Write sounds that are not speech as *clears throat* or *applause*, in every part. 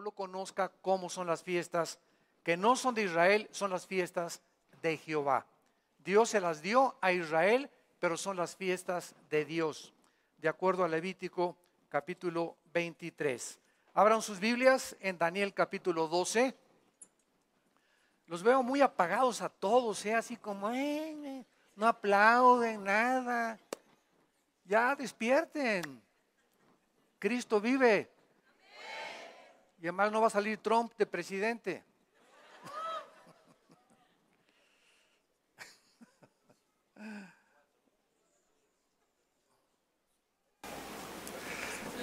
lo conozca cómo son las fiestas que no son de Israel, son las fiestas de Jehová. Dios se las dio a Israel, pero son las fiestas de Dios, de acuerdo a Levítico capítulo 23. Abran sus Biblias en Daniel capítulo 12. Los veo muy apagados a todos, ¿eh? así como, no aplauden nada. Ya despierten. Cristo vive. Y además no va a salir Trump de presidente.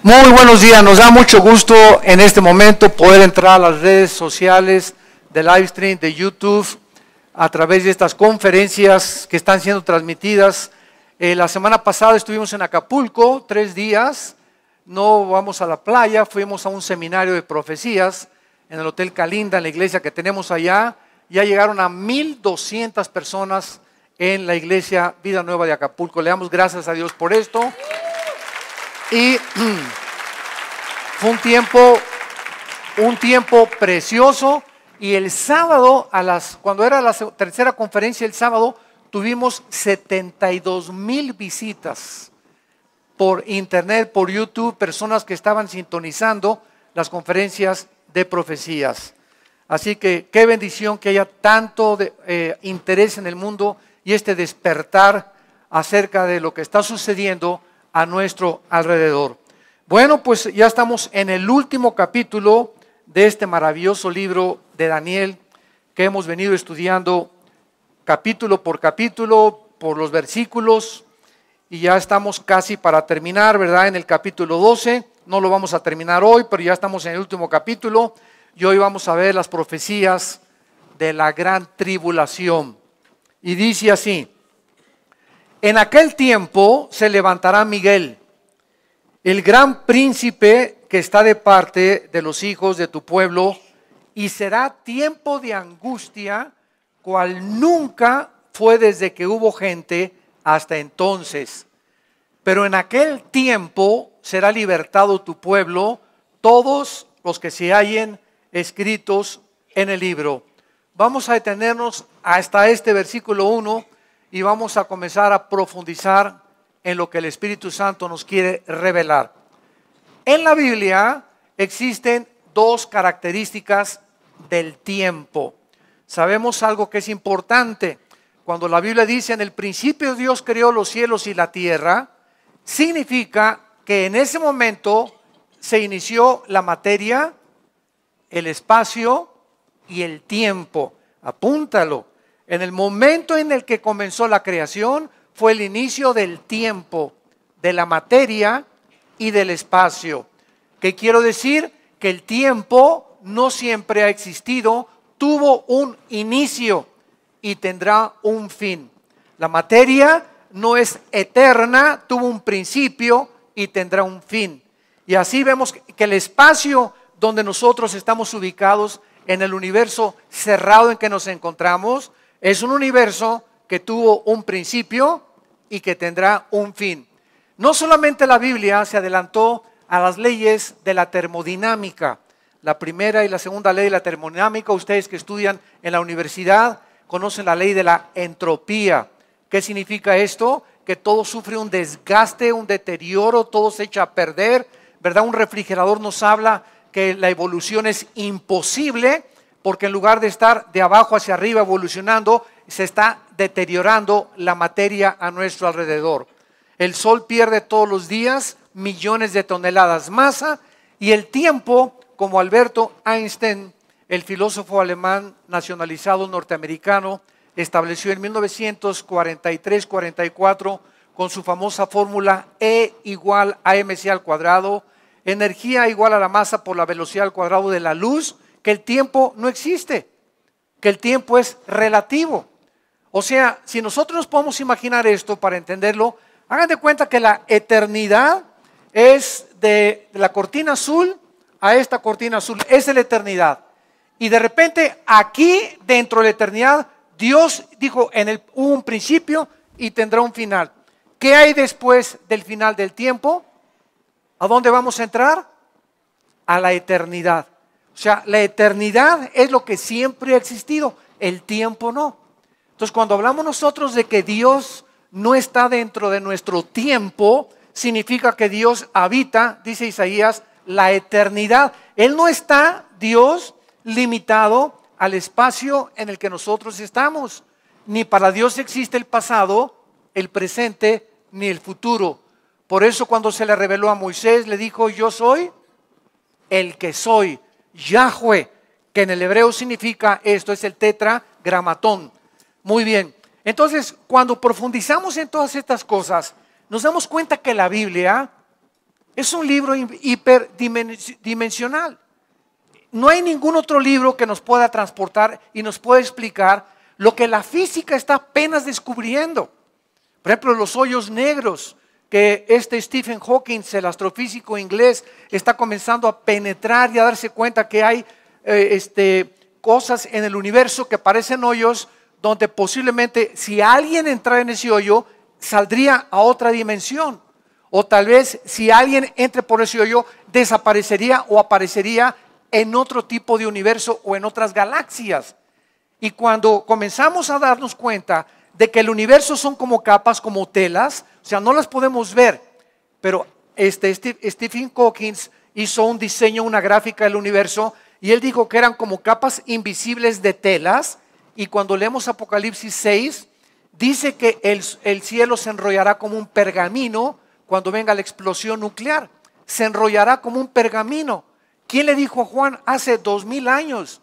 Muy buenos días, nos da mucho gusto en este momento poder entrar a las redes sociales de stream, de YouTube, a través de estas conferencias que están siendo transmitidas. Eh, la semana pasada estuvimos en Acapulco, tres días, no vamos a la playa, fuimos a un seminario de profecías en el Hotel Calinda, en la iglesia que tenemos allá. Ya llegaron a 1.200 personas en la iglesia Vida Nueva de Acapulco. Le damos gracias a Dios por esto. Y *clears throat* fue un tiempo, un tiempo precioso. Y el sábado, a las, cuando era la tercera conferencia, el sábado tuvimos 72 mil visitas por internet, por YouTube, personas que estaban sintonizando las conferencias de profecías. Así que qué bendición que haya tanto de, eh, interés en el mundo y este despertar acerca de lo que está sucediendo a nuestro alrededor. Bueno, pues ya estamos en el último capítulo de este maravilloso libro de Daniel que hemos venido estudiando capítulo por capítulo, por los versículos, y ya estamos casi para terminar, ¿verdad? En el capítulo 12, no lo vamos a terminar hoy, pero ya estamos en el último capítulo y hoy vamos a ver las profecías de la gran tribulación. Y dice así, en aquel tiempo se levantará Miguel, el gran príncipe que está de parte de los hijos de tu pueblo, y será tiempo de angustia cual nunca fue desde que hubo gente hasta entonces, pero en aquel tiempo será libertado tu pueblo, todos los que se hallen escritos en el libro. Vamos a detenernos hasta este versículo 1 y vamos a comenzar a profundizar en lo que el Espíritu Santo nos quiere revelar. En la Biblia existen dos características del tiempo. Sabemos algo que es importante. Cuando la Biblia dice, en el principio Dios creó los cielos y la tierra, significa que en ese momento se inició la materia, el espacio y el tiempo. Apúntalo. En el momento en el que comenzó la creación fue el inicio del tiempo, de la materia y del espacio. ¿Qué quiero decir? Que el tiempo no siempre ha existido, tuvo un inicio y tendrá un fin. La materia no es eterna, tuvo un principio y tendrá un fin. Y así vemos que el espacio donde nosotros estamos ubicados en el universo cerrado en que nos encontramos es un universo que tuvo un principio y que tendrá un fin. No solamente la Biblia se adelantó a las leyes de la termodinámica, la primera y la segunda ley de la termodinámica, ustedes que estudian en la universidad conocen la ley de la entropía, ¿Qué significa esto? Que todo sufre un desgaste, un deterioro, todo se echa a perder, ¿verdad? Un refrigerador nos habla que la evolución es imposible porque en lugar de estar de abajo hacia arriba evolucionando, se está deteriorando la materia a nuestro alrededor. El sol pierde todos los días millones de toneladas masa y el tiempo, como Alberto Einstein, el filósofo alemán nacionalizado norteamericano, estableció en 1943-44 con su famosa fórmula E igual a mc al cuadrado, energía igual a la masa por la velocidad al cuadrado de la luz, que el tiempo no existe, que el tiempo es relativo. O sea, si nosotros nos podemos imaginar esto para entenderlo, hagan de cuenta que la eternidad es de la cortina azul a esta cortina azul, es la eternidad. Y de repente aquí, dentro de la eternidad, Dios dijo, en el, un principio y tendrá un final. ¿Qué hay después del final del tiempo? ¿A dónde vamos a entrar? A la eternidad. O sea, la eternidad es lo que siempre ha existido, el tiempo no. Entonces, cuando hablamos nosotros de que Dios no está dentro de nuestro tiempo, significa que Dios habita, dice Isaías, la eternidad. Él no está, Dios, limitado al espacio en el que nosotros estamos. Ni para Dios existe el pasado, el presente, ni el futuro. Por eso cuando se le reveló a Moisés, le dijo, yo soy el que soy, Yahweh, que en el hebreo significa esto, es el tetragramatón. Muy bien, entonces cuando profundizamos en todas estas cosas, nos damos cuenta que la Biblia es un libro hiperdimensional no hay ningún otro libro que nos pueda transportar y nos pueda explicar lo que la física está apenas descubriendo. Por ejemplo, los hoyos negros, que este Stephen Hawking, el astrofísico inglés, está comenzando a penetrar y a darse cuenta que hay eh, este, cosas en el universo que parecen hoyos, donde posiblemente si alguien entrara en ese hoyo, saldría a otra dimensión. O tal vez si alguien entre por ese hoyo, desaparecería o aparecería en otro tipo de universo o en otras galaxias. Y cuando comenzamos a darnos cuenta de que el universo son como capas, como telas, o sea, no las podemos ver, pero este, este Stephen Hawking hizo un diseño, una gráfica del universo, y él dijo que eran como capas invisibles de telas, y cuando leemos Apocalipsis 6, dice que el cielo se enrollará como un pergamino cuando venga la explosión nuclear, se enrollará como un pergamino. ¿Quién le dijo a Juan hace dos mil años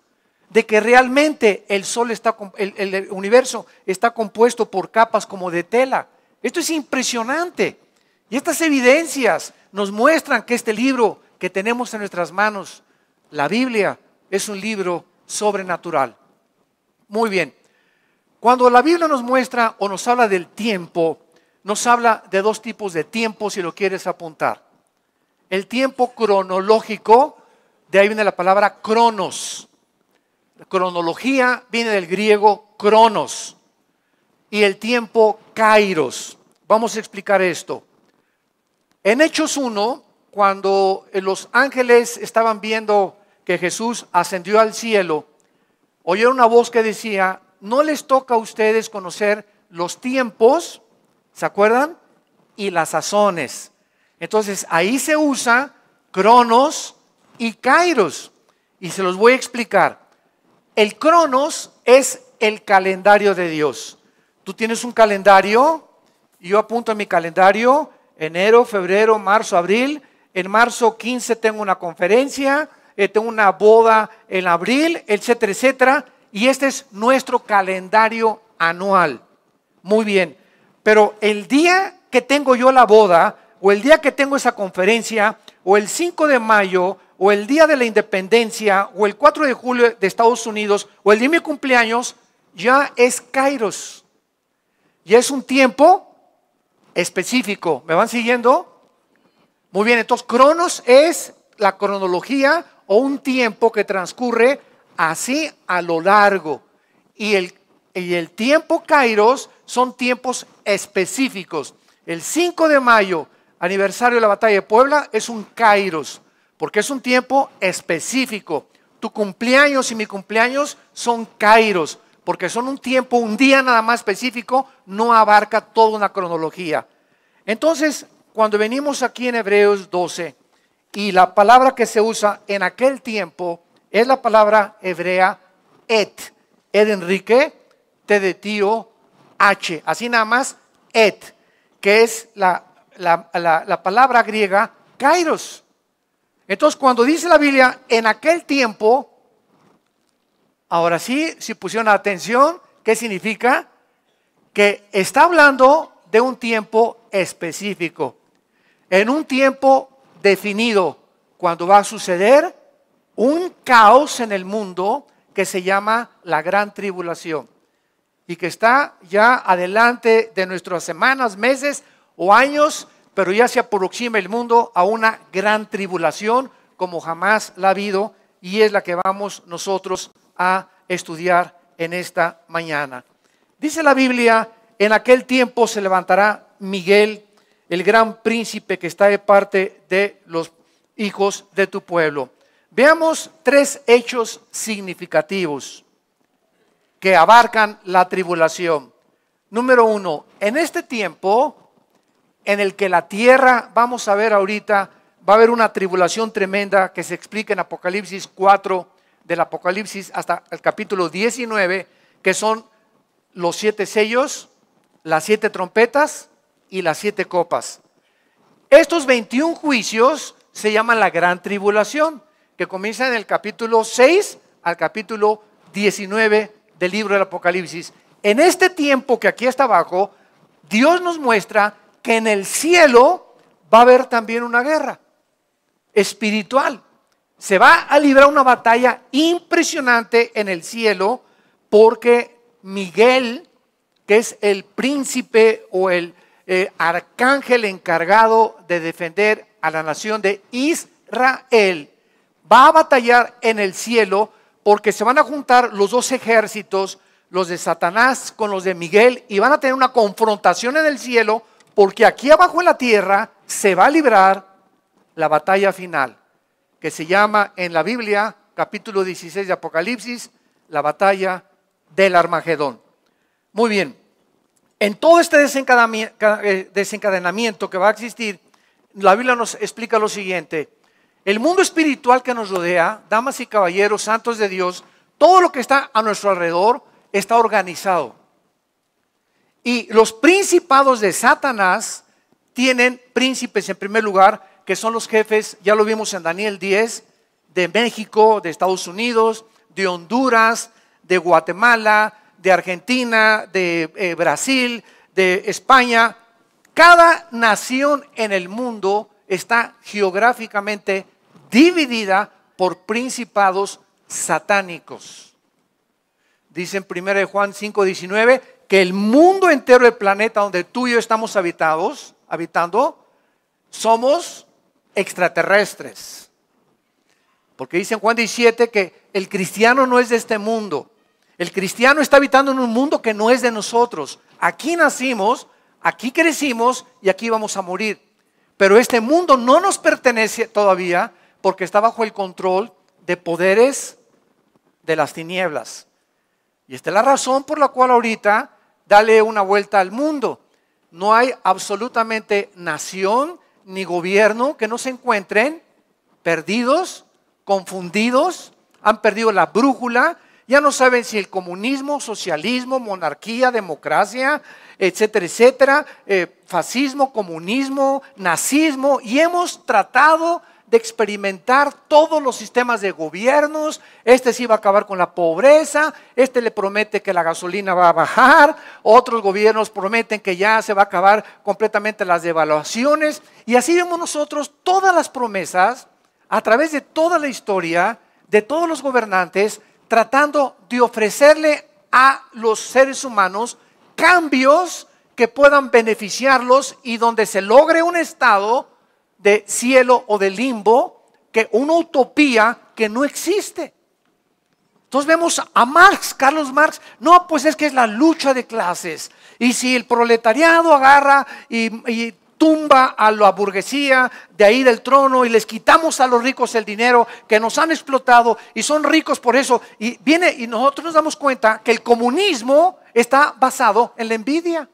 de que realmente el sol está, el, universo está compuesto por capas como de tela? Esto es impresionante. Y estas evidencias nos muestran que este libro que tenemos en nuestras manos, la Biblia, es un libro sobrenatural. Muy bien. Cuando la Biblia nos muestra o nos habla del tiempo, nos habla de dos tipos de tiempo si lo quieres apuntar. El tiempo cronológico de ahí viene la palabra cronos. La cronología viene del griego cronos y el tiempo kairos. Vamos a explicar esto. En Hechos 1, cuando los ángeles estaban viendo que Jesús ascendió al cielo, oyeron una voz que decía, no les toca a ustedes conocer los tiempos, ¿se acuerdan? Y las sazones. Entonces ahí se usa cronos y Kairos. Y se los voy a explicar. El Cronos es el calendario de Dios. Tú tienes un calendario, yo apunto en mi calendario, enero, febrero, marzo, abril. En marzo 15 tengo una conferencia, eh, tengo una boda en abril, etcétera, etcétera. Y este es nuestro calendario anual. Muy bien. Pero el día que tengo yo la boda, o el día que tengo esa conferencia, o el 5 de mayo, o el día de la independencia, o el 4 de julio de Estados Unidos, o el día de mi cumpleaños, ya es Kairos. Ya es un tiempo específico. ¿Me van siguiendo? Muy bien, entonces Cronos es la cronología o un tiempo que transcurre así a lo largo. Y el, y el tiempo Kairos son tiempos específicos. El 5 de mayo, aniversario de la batalla de Puebla, es un Kairos porque es un tiempo específico. Tu cumpleaños y mi cumpleaños son kairos, porque son un tiempo, un día nada más específico, no abarca toda una cronología. Entonces, cuando venimos aquí en Hebreos 12, y la palabra que se usa en aquel tiempo es la palabra hebrea et, Ed Enrique, te de tío, oh H, así nada más, et, que es la, la palabra griega kairos entonces, cuando dice la Biblia, en aquel tiempo, ahora sí, si pusieron atención, ¿qué significa? Que está hablando de un tiempo específico, en un tiempo definido, cuando va a suceder un caos en el mundo que se llama la gran tribulación y que está ya adelante de nuestras semanas, meses o años pero ya se aproxima el mundo a una gran tribulación como jamás la ha habido y es la que vamos nosotros a estudiar en esta mañana. Dice la Biblia, en aquel tiempo se levantará Miguel, el gran príncipe que está de parte de los hijos de tu pueblo. Veamos tres hechos significativos que abarcan la tribulación. Número uno, en este tiempo en el que la tierra, vamos a ver ahorita, va a haber una tribulación tremenda que se explica en Apocalipsis 4, del Apocalipsis hasta el capítulo 19, que son los siete sellos, las siete trompetas y las siete copas. Estos 21 juicios se llaman la gran tribulación, que comienza en el capítulo 6 al capítulo 19 del libro del Apocalipsis. En este tiempo que aquí está abajo, Dios nos muestra en el cielo va a haber también una guerra espiritual. Se va a librar una batalla impresionante en el cielo porque Miguel, que es el príncipe o el eh, arcángel encargado de defender a la nación de Israel, va a batallar en el cielo porque se van a juntar los dos ejércitos, los de Satanás con los de Miguel, y van a tener una confrontación en el cielo porque aquí abajo en la tierra se va a librar la batalla final, que se llama en la Biblia, capítulo 16 de Apocalipsis, la batalla del Armagedón. Muy bien, en todo este eh, desencadenamiento que va a existir, la Biblia nos explica lo siguiente. El mundo espiritual que nos rodea, damas y caballeros, santos de Dios, todo lo que está a nuestro alrededor está organizado. Y los principados de Satanás tienen príncipes en primer lugar, que son los jefes, ya lo vimos en Daniel 10, de México, de Estados Unidos, de Honduras, de Guatemala, de Argentina, de eh, Brasil, de España. Cada nación en el mundo está geográficamente dividida por principados satánicos. Dicen en 1 Juan 5, 19, que el mundo entero, del planeta donde tú y yo estamos habitados, habitando, somos extraterrestres. Porque dice en Juan 17 que el cristiano no es de este mundo. El cristiano está habitando en un mundo que no es de nosotros. Aquí nacimos, aquí crecimos y aquí vamos a morir. Pero este mundo no nos pertenece todavía porque está bajo el control de poderes de las tinieblas. Y esta es la razón por la cual ahorita Dale una vuelta al mundo. No hay absolutamente nación ni gobierno que no se encuentren perdidos, confundidos, han perdido la brújula, ya no saben si el comunismo, socialismo, monarquía, democracia, etcétera, etcétera, eh, fascismo, comunismo, nazismo, y hemos tratado de experimentar todos los sistemas de gobiernos, este sí va a acabar con la pobreza, este le promete que la gasolina va a bajar, otros gobiernos prometen que ya se va a acabar completamente las devaluaciones, y así vemos nosotros todas las promesas a través de toda la historia de todos los gobernantes tratando de ofrecerle a los seres humanos cambios que puedan beneficiarlos y donde se logre un estado de cielo o de limbo que una utopía que no existe. Entonces vemos a Marx, Carlos Marx, no, pues es que es la lucha de clases. Y si el proletariado agarra y, tumba a la burguesía de ahí del trono y les quitamos a los ricos el dinero que nos han explotado y son ricos por eso. Y viene y nosotros nos damos cuenta que el comunismo está basado en la envidia.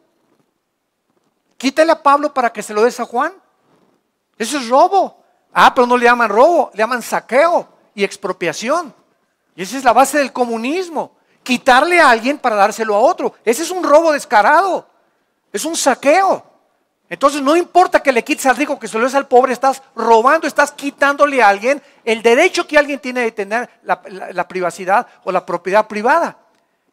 Quítale a Pablo para que se lo des a Juan. Eso es robo. Ah, pero no le llaman robo, le llaman saqueo y expropiación. Y esa es la base del comunismo. Quitarle a alguien para dárselo a otro. Ese es un robo descarado. Es un saqueo. Entonces no importa que le quites al rico, que se lo des al pobre, estás robando, estás quitándole a alguien el derecho que alguien tiene de tener la, privacidad o la propiedad privada.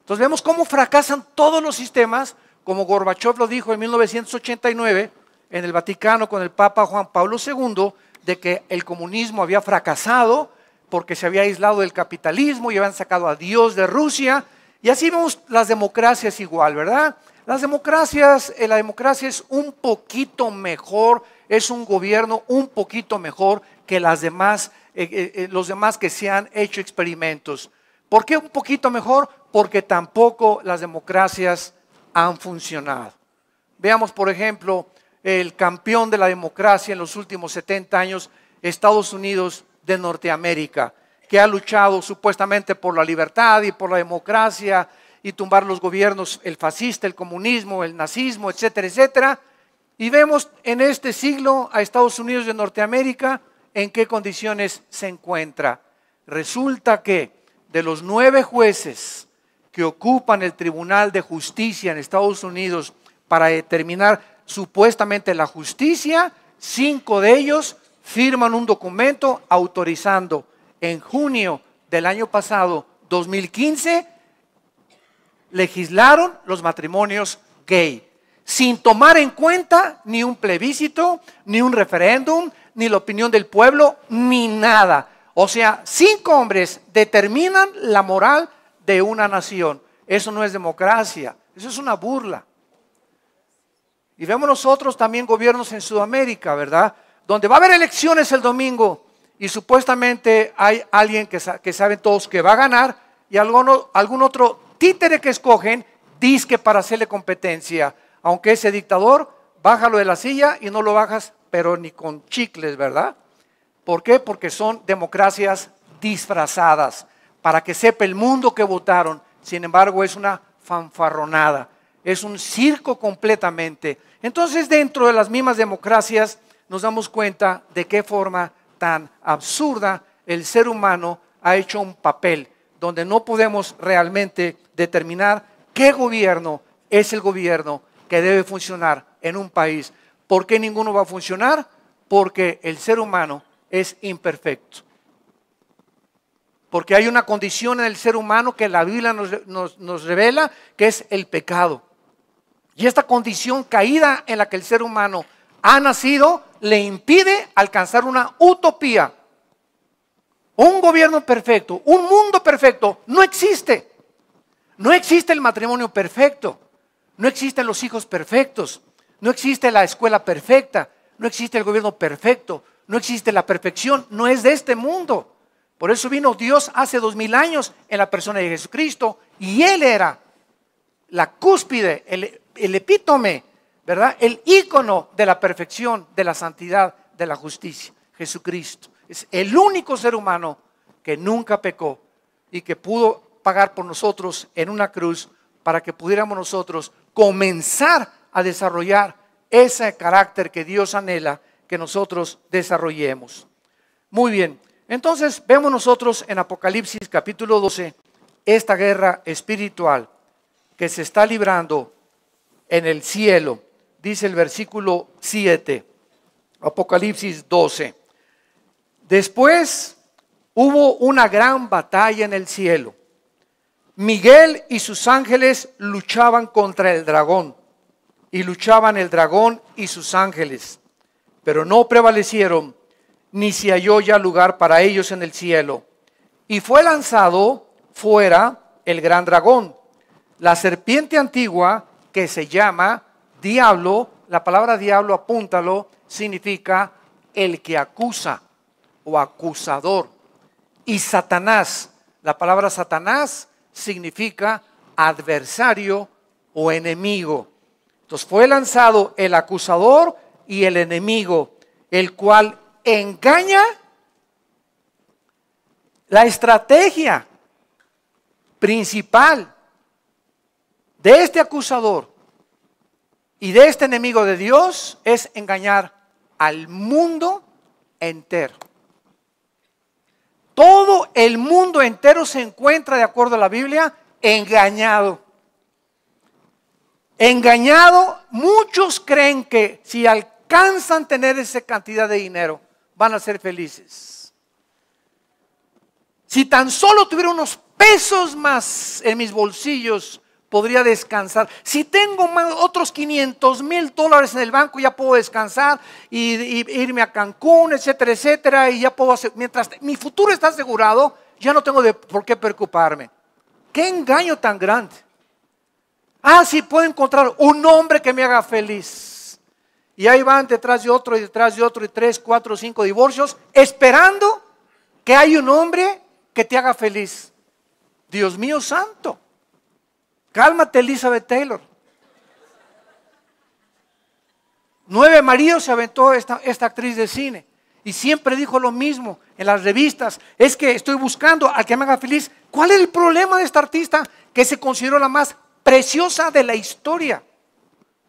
Entonces vemos cómo fracasan todos los sistemas, como Gorbachev lo dijo en 1989 en el Vaticano con el Papa Juan Pablo II de que el comunismo había fracasado porque se había aislado del capitalismo y habían sacado a Dios de Rusia. Y así vemos las democracias igual, ¿verdad? Las democracias, eh, la democracia es un poquito mejor, es un gobierno un poquito mejor que las demás, eh, eh, los demás que se han hecho experimentos. ¿Por qué un poquito mejor? Porque tampoco las democracias han funcionado. Veamos, por ejemplo, el campeón de la democracia en los últimos 70 años, Estados Unidos de Norteamérica, que ha luchado supuestamente por la libertad y por la democracia y tumbar los gobiernos, el fascista, el comunismo, el nazismo, etcétera, etcétera. Y vemos en este siglo a Estados Unidos de Norteamérica en qué condiciones se encuentra. Resulta que de los nueve jueces que ocupan el Tribunal de Justicia en Estados Unidos para determinar supuestamente la justicia, cinco de ellos firman un documento autorizando en junio del año pasado, 2015, legislaron los matrimonios gay, sin tomar en cuenta ni un plebiscito, ni un referéndum, ni la opinión del pueblo, ni nada. O sea, cinco hombres determinan la moral de una nación. Eso no es democracia, eso es una burla. Y vemos nosotros también gobiernos en Sudamérica, ¿verdad? Donde va a haber elecciones el domingo y supuestamente hay alguien que, saben todos que va a ganar y algún otro títere que escogen, disque para hacerle competencia. Aunque ese dictador, bájalo de la silla y no lo bajas, pero ni con chicles, ¿verdad? ¿Por qué? Porque son democracias disfrazadas, para que sepa el mundo que votaron. Sin embargo, es una fanfarronada es un circo completamente. Entonces, dentro de las mismas democracias, nos damos cuenta de qué forma tan absurda el ser humano ha hecho un papel donde no podemos realmente determinar qué gobierno es el gobierno que debe funcionar en un país. ¿Por qué ninguno va a funcionar? Porque el ser humano es imperfecto. Porque hay una condición en el ser humano que la Biblia nos, nos revela, que es el pecado. Y esta condición caída en la que el ser humano ha nacido le impide alcanzar una utopía. Un gobierno perfecto, un mundo perfecto, no existe. No existe el matrimonio perfecto, no existen los hijos perfectos, no existe la escuela perfecta, no existe el gobierno perfecto, no existe la perfección, no es de este mundo. Por eso vino Dios hace dos mil años en la persona de Jesucristo y Él era la cúspide, el, epítome, ¿verdad? El ícono de la perfección, de la santidad, de la justicia, Jesucristo. Es el único ser humano que nunca pecó y que pudo pagar por nosotros en una cruz para que pudiéramos nosotros comenzar a desarrollar ese carácter que Dios anhela que nosotros desarrollemos. Muy bien, entonces vemos nosotros en Apocalipsis capítulo 12 esta guerra espiritual que se está librando en el cielo, dice el versículo 7, Apocalipsis 12. Después hubo una gran batalla en el cielo. Miguel y sus ángeles luchaban contra el dragón, y luchaban el dragón y sus ángeles, pero no prevalecieron, ni se halló ya lugar para ellos en el cielo. Y fue lanzado fuera el gran dragón, la serpiente antigua que se llama diablo, la palabra diablo, apúntalo, significa el que acusa o acusador. Y Satanás, la palabra Satanás significa adversario o enemigo. Entonces fue lanzado el acusador y el enemigo, el cual engaña la estrategia principal de este acusador y de este enemigo de Dios es engañar al mundo entero. Todo el mundo entero se encuentra, de acuerdo a la Biblia, engañado. Engañado, muchos creen que si alcanzan tener esa cantidad de dinero, van a ser felices. Si tan solo tuviera unos pesos más en mis bolsillos, podría descansar. Si tengo otros 500 mil dólares en el banco, ya puedo descansar y, irme a Cancún, etcétera, etcétera, y ya puedo hacer, mientras mi futuro está asegurado, ya no tengo por qué preocuparme. Qué engaño tan grande. Ah, sí, puedo encontrar un hombre que me haga feliz. Y ahí van detrás de otro y detrás de otro y tres, cuatro, cinco divorcios, esperando que hay un hombre que te haga feliz. Dios mío santo. Cálmate, Elizabeth Taylor. Nueve maridos se aventó esta, actriz de cine y siempre dijo lo mismo en las revistas. Es que estoy buscando al que me haga feliz. ¿Cuál es el problema de esta artista que se consideró la más preciosa de la historia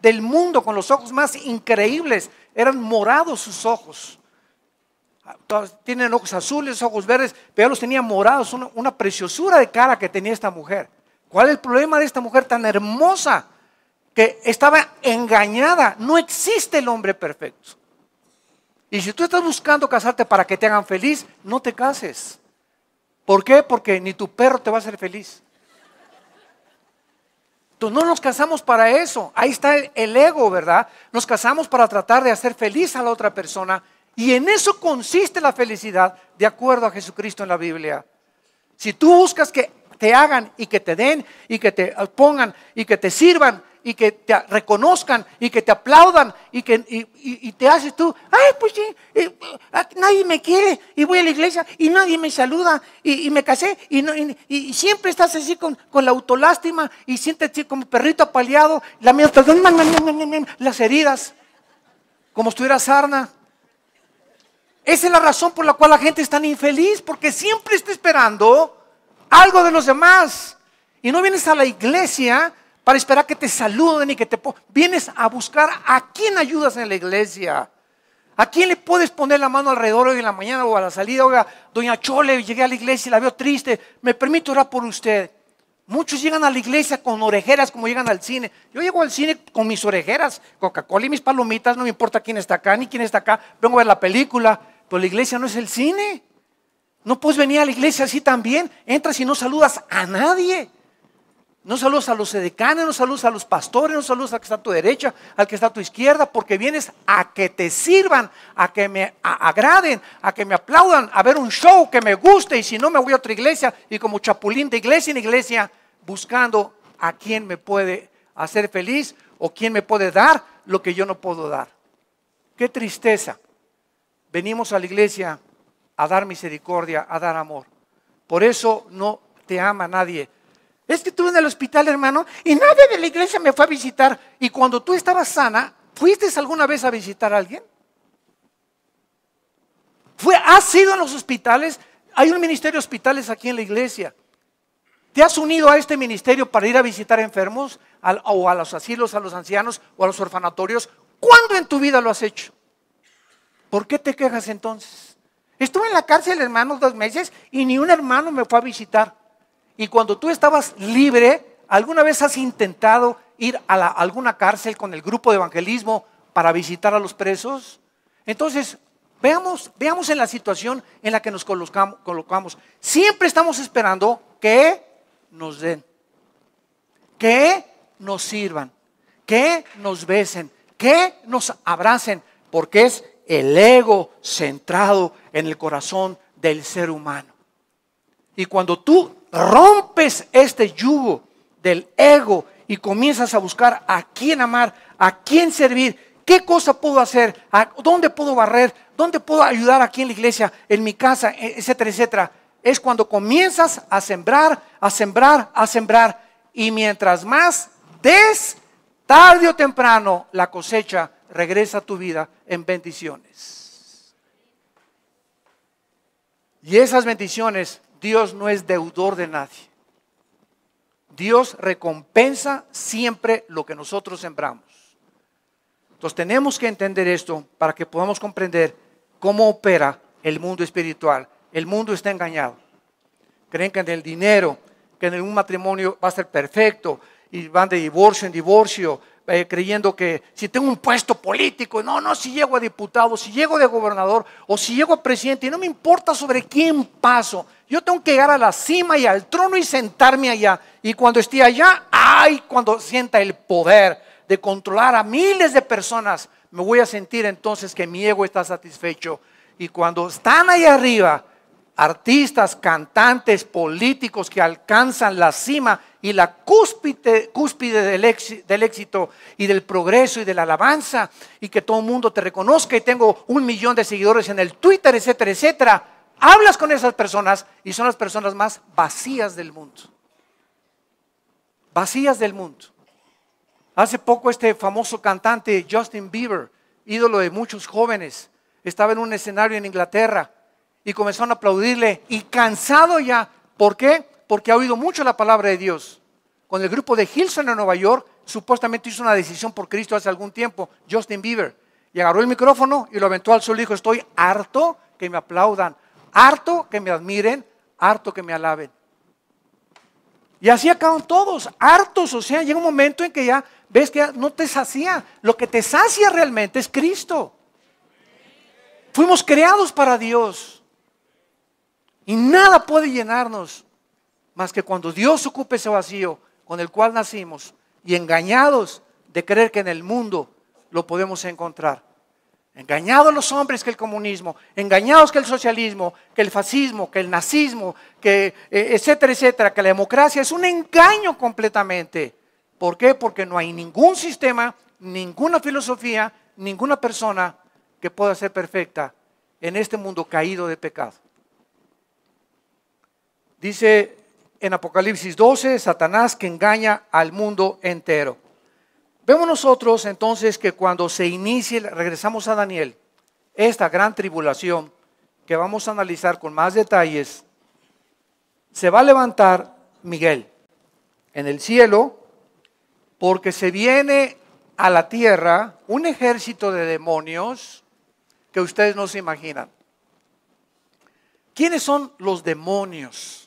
del mundo, con los ojos más increíbles? Eran morados sus ojos. Tienen ojos azules, ojos verdes, pero los tenía morados, una preciosura de cara que tenía esta mujer. ¿Cuál es el problema de esta mujer tan hermosa que estaba engañada? No existe el hombre perfecto. Y si tú estás buscando casarte para que te hagan feliz, no te cases. ¿Por qué? Porque ni tu perro te va a hacer feliz. Entonces, no nos casamos para eso. Ahí está el ego, ¿verdad? Nos casamos para tratar de hacer feliz a la otra persona. Y en eso consiste la felicidad, de acuerdo a Jesucristo en la Biblia. Si tú buscas que te hagan y que te den y que te pongan y que te sirvan y que te reconozcan y que te aplaudan y que y, te haces tú, ay, pues sí, eh, ah, nadie me quiere y voy a la iglesia y nadie me saluda y, me casé y, no, y, siempre estás así con, con la autolástima y sientes como perrito apaleado, la mierda, las heridas, como si sarna. Esa es la razón por la cual la gente es tan infeliz, porque siempre está esperando algo de los demás. Y no vienes a la iglesia para esperar que te saluden y que te... Vienes a buscar a quién ayudas en la iglesia. ¿A quién le puedes poner la mano alrededor hoy en la mañana o a la salida? Oiga, doña Chole, llegué a la iglesia y la veo triste. ¿Me permito orar por usted? Muchos llegan a la iglesia con orejeras como llegan al cine. Yo llego al cine con mis orejeras, Coca-Cola y mis palomitas, no me importa quién está acá ni quién está acá. Vengo a ver la película, pero la iglesia no es el cine. No puedes venir a la iglesia así también. Entras y no saludas a nadie. No saludas a los edecanes, no saludas a los pastores, no saludas al que está a tu derecha, al que está a tu izquierda, porque vienes a que te sirvan, a que me agraden, a que me aplaudan, a ver un show que me guste y si no me voy a otra iglesia y como chapulín de iglesia en iglesia buscando a quien me puede hacer feliz o quien me puede dar lo que yo no puedo dar. Qué tristeza. Venimos a la iglesia a dar misericordia, a dar amor. Por eso no te ama nadie. Es que estuve en el hospital, hermano, y nadie de la iglesia me fue a visitar. Y cuando tú estabas sana, ¿fuiste alguna vez a visitar a alguien? ¿Fue, ¿Has ido a los hospitales? Hay un ministerio de hospitales aquí en la iglesia. ¿Te has unido a este ministerio para ir a visitar enfermos o a los asilos, a los ancianos o a los orfanatorios? ¿Cuándo en tu vida lo has hecho? ¿Por qué te quejas entonces? Estuve en la cárcel, hermanos, dos meses y ni un hermano me fue a visitar. Y cuando tú estabas libre, ¿alguna vez has intentado ir a alguna cárcel con el grupo de evangelismo para visitar a los presos? Entonces, veamos, veamos en la situación en la que nos colocamos. Siempre estamos esperando que nos den, que nos sirvan, que nos besen, que nos abracen, porque es el ego centrado en el corazón del ser humano. Y cuando tú rompes este yugo del ego y comienzas a buscar a quién amar, a quién servir, qué cosa puedo hacer, dónde puedo barrer, dónde puedo ayudar aquí en la iglesia, en mi casa, etcétera, etcétera, es cuando comienzas a sembrar, a sembrar, a sembrar. Y mientras más des, tarde o temprano, la cosecha regresa a tu vida en bendiciones. Y esas bendiciones, Dios no es deudor de nadie. Dios recompensa siempre lo que nosotros sembramos. Entonces tenemos que entender esto para que podamos comprender cómo opera el mundo espiritual. El mundo está engañado. Creen que en el dinero, que en un matrimonio va a ser perfecto y van de divorcio en divorcio eh, creyendo que si tengo un puesto político, no, no, si llego a diputado, si llego de gobernador o si llego a presidente, y no me importa sobre quién paso, yo tengo que llegar a la cima y al trono y sentarme allá. Y cuando esté allá, ay, cuando sienta el poder de controlar a miles de personas, me voy a sentir entonces que mi ego está satisfecho. Y cuando están ahí arriba, artistas, cantantes, políticos que alcanzan la cima y la cúspide, cúspide del, éxito, del, éxito, y del progreso y de la alabanza y que todo el mundo te reconozca y tengo un millón de seguidores en el Twitter, etcétera, etcétera. Hablas con esas personas y son las personas más vacías del mundo. Vacías del mundo. Hace poco este famoso cantante Justin Bieber, ídolo de muchos jóvenes, estaba en un escenario en Inglaterra y comenzaron a aplaudirle y cansado ya. ¿Por qué? Porque ha oído mucho la palabra de Dios. Con el grupo de Hilson en Nueva York, supuestamente hizo una decisión por Cristo hace algún tiempo, Justin Bieber, y agarró el micrófono y lo aventó al sol y dijo, estoy harto que me aplaudan, harto que me admiren, harto que me alaben. Y así acaban todos, hartos, o sea, llega un momento en que ya ves que ya no te sacia, lo que te sacia realmente es Cristo. Fuimos creados para Dios. Y nada puede llenarnos más que cuando Dios ocupe ese vacío con el cual nacimos y engañados de creer que en el mundo lo podemos encontrar. Engañados los hombres que el comunismo, engañados que el socialismo, que el fascismo, que el nazismo, que eh, etcétera, etcétera, que la democracia es un engaño completamente. ¿Por qué? Porque no hay ningún sistema, ninguna filosofía, ninguna persona que pueda ser perfecta en este mundo caído de pecado. Dice en Apocalipsis 12, Satanás que engaña al mundo entero. Vemos nosotros entonces que cuando se inicie, regresamos a Daniel, esta gran tribulación que vamos a analizar con más detalles, se va a levantar Miguel en el cielo porque se viene a la tierra un ejército de demonios que ustedes no se imaginan. ¿Quiénes son los demonios?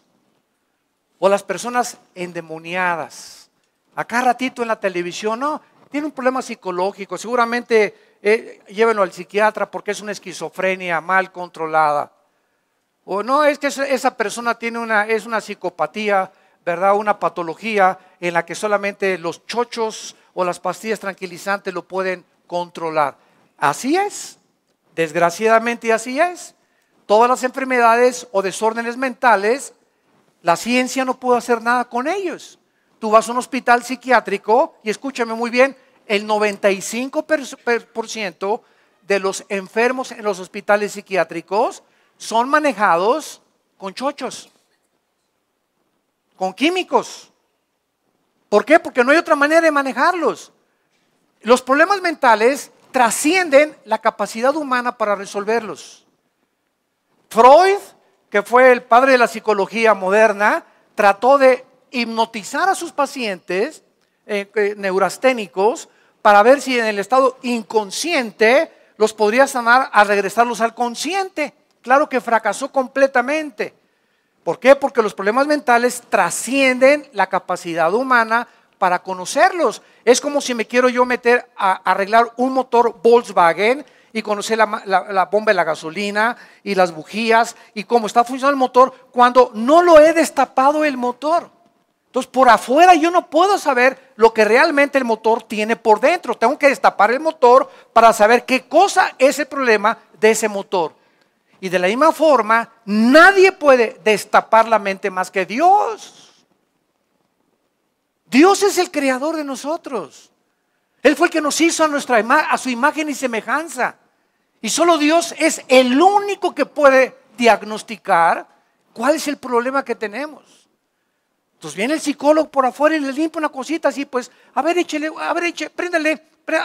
O las personas endemoniadas. Acá ratito en la televisión, no, tiene un problema psicológico, seguramente eh, llévenlo al psiquiatra porque es una esquizofrenia mal controlada. O no, es que esa persona tiene una, es una psicopatía, ¿verdad? Una patología en la que solamente los chochos o las pastillas tranquilizantes lo pueden controlar. Así es, desgraciadamente así es. Todas las enfermedades o desórdenes mentales la ciencia no puede hacer nada con ellos. Tú vas a un hospital psiquiátrico y escúchame muy bien, el 95% de los enfermos en los hospitales psiquiátricos son manejados con chochos, con químicos. ¿Por qué? Porque no hay otra manera de manejarlos. Los problemas mentales trascienden la capacidad humana para resolverlos. Freud que fue el padre de la psicología moderna, trató de hipnotizar a sus pacientes eh, eh, neurasténicos para ver si en el estado inconsciente los podría sanar a regresarlos al consciente. Claro que fracasó completamente. ¿Por qué? Porque los problemas mentales trascienden la capacidad humana para conocerlos. Es como si me quiero yo meter a arreglar un motor Volkswagen y conocer la, bomba de la gasolina y las bujías y cómo está funcionando el motor cuando no lo he destapado el motor. Entonces, por afuera yo no puedo saber lo que realmente el motor tiene por dentro. Tengo que destapar el motor para saber qué cosa es el problema de ese motor. Y de la misma forma, nadie puede destapar la mente más que Dios. Dios es el creador de nosotros. Él fue el que nos hizo a, nuestra a su imagen y semejanza. Y solo Dios es el único que puede diagnosticar cuál es el problema que tenemos. Entonces viene el psicólogo por afuera y le limpia una cosita así, pues, a ver, échele, a ver, échele, préndale,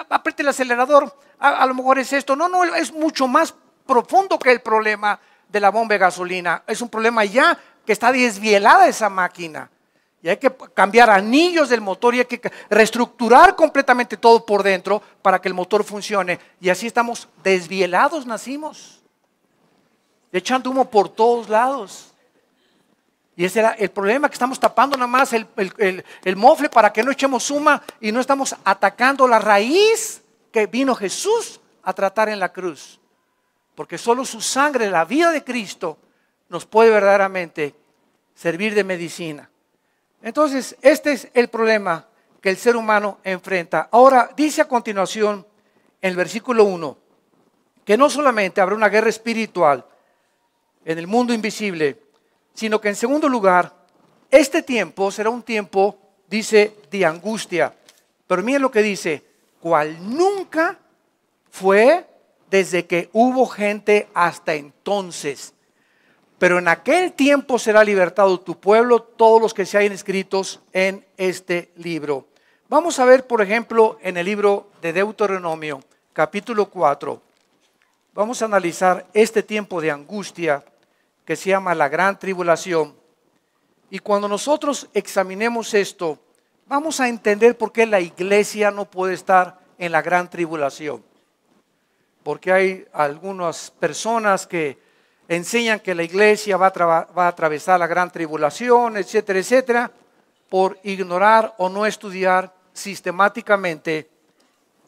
apriete el acelerador, a, lo mejor es esto. No, no, es mucho más profundo que el problema de la bomba de gasolina. Es un problema ya que está desvielada esa máquina. Y hay que cambiar anillos del motor y hay que reestructurar completamente todo por dentro para que el motor funcione. Y así estamos desvielados, nacimos, echando humo por todos lados. Y ese era el problema, que estamos tapando nada más el, mofle para que no echemos suma y no estamos atacando la raíz que vino Jesús a tratar en la cruz. Porque solo su sangre, la vida de Cristo, nos puede verdaderamente servir de medicina. Entonces, este es el problema que el ser humano enfrenta. Ahora, dice a continuación en el versículo 1, que no solamente habrá una guerra espiritual en el mundo invisible, sino que en segundo lugar, este tiempo será un tiempo, dice, de angustia. Pero miren lo que dice, cual nunca fue desde que hubo gente hasta entonces pero en aquel tiempo será libertado tu pueblo, todos los que se hayan escritos en este libro. Vamos a ver, por ejemplo, en el libro de Deuteronomio, capítulo 4. Vamos a analizar este tiempo de angustia que se llama la gran tribulación. Y cuando nosotros examinemos esto, vamos a entender por qué la iglesia no puede estar en la gran tribulación. Porque hay algunas personas que enseñan que la iglesia va a, atravesar la gran tribulación, etcétera, etcétera, por ignorar o no estudiar sistemáticamente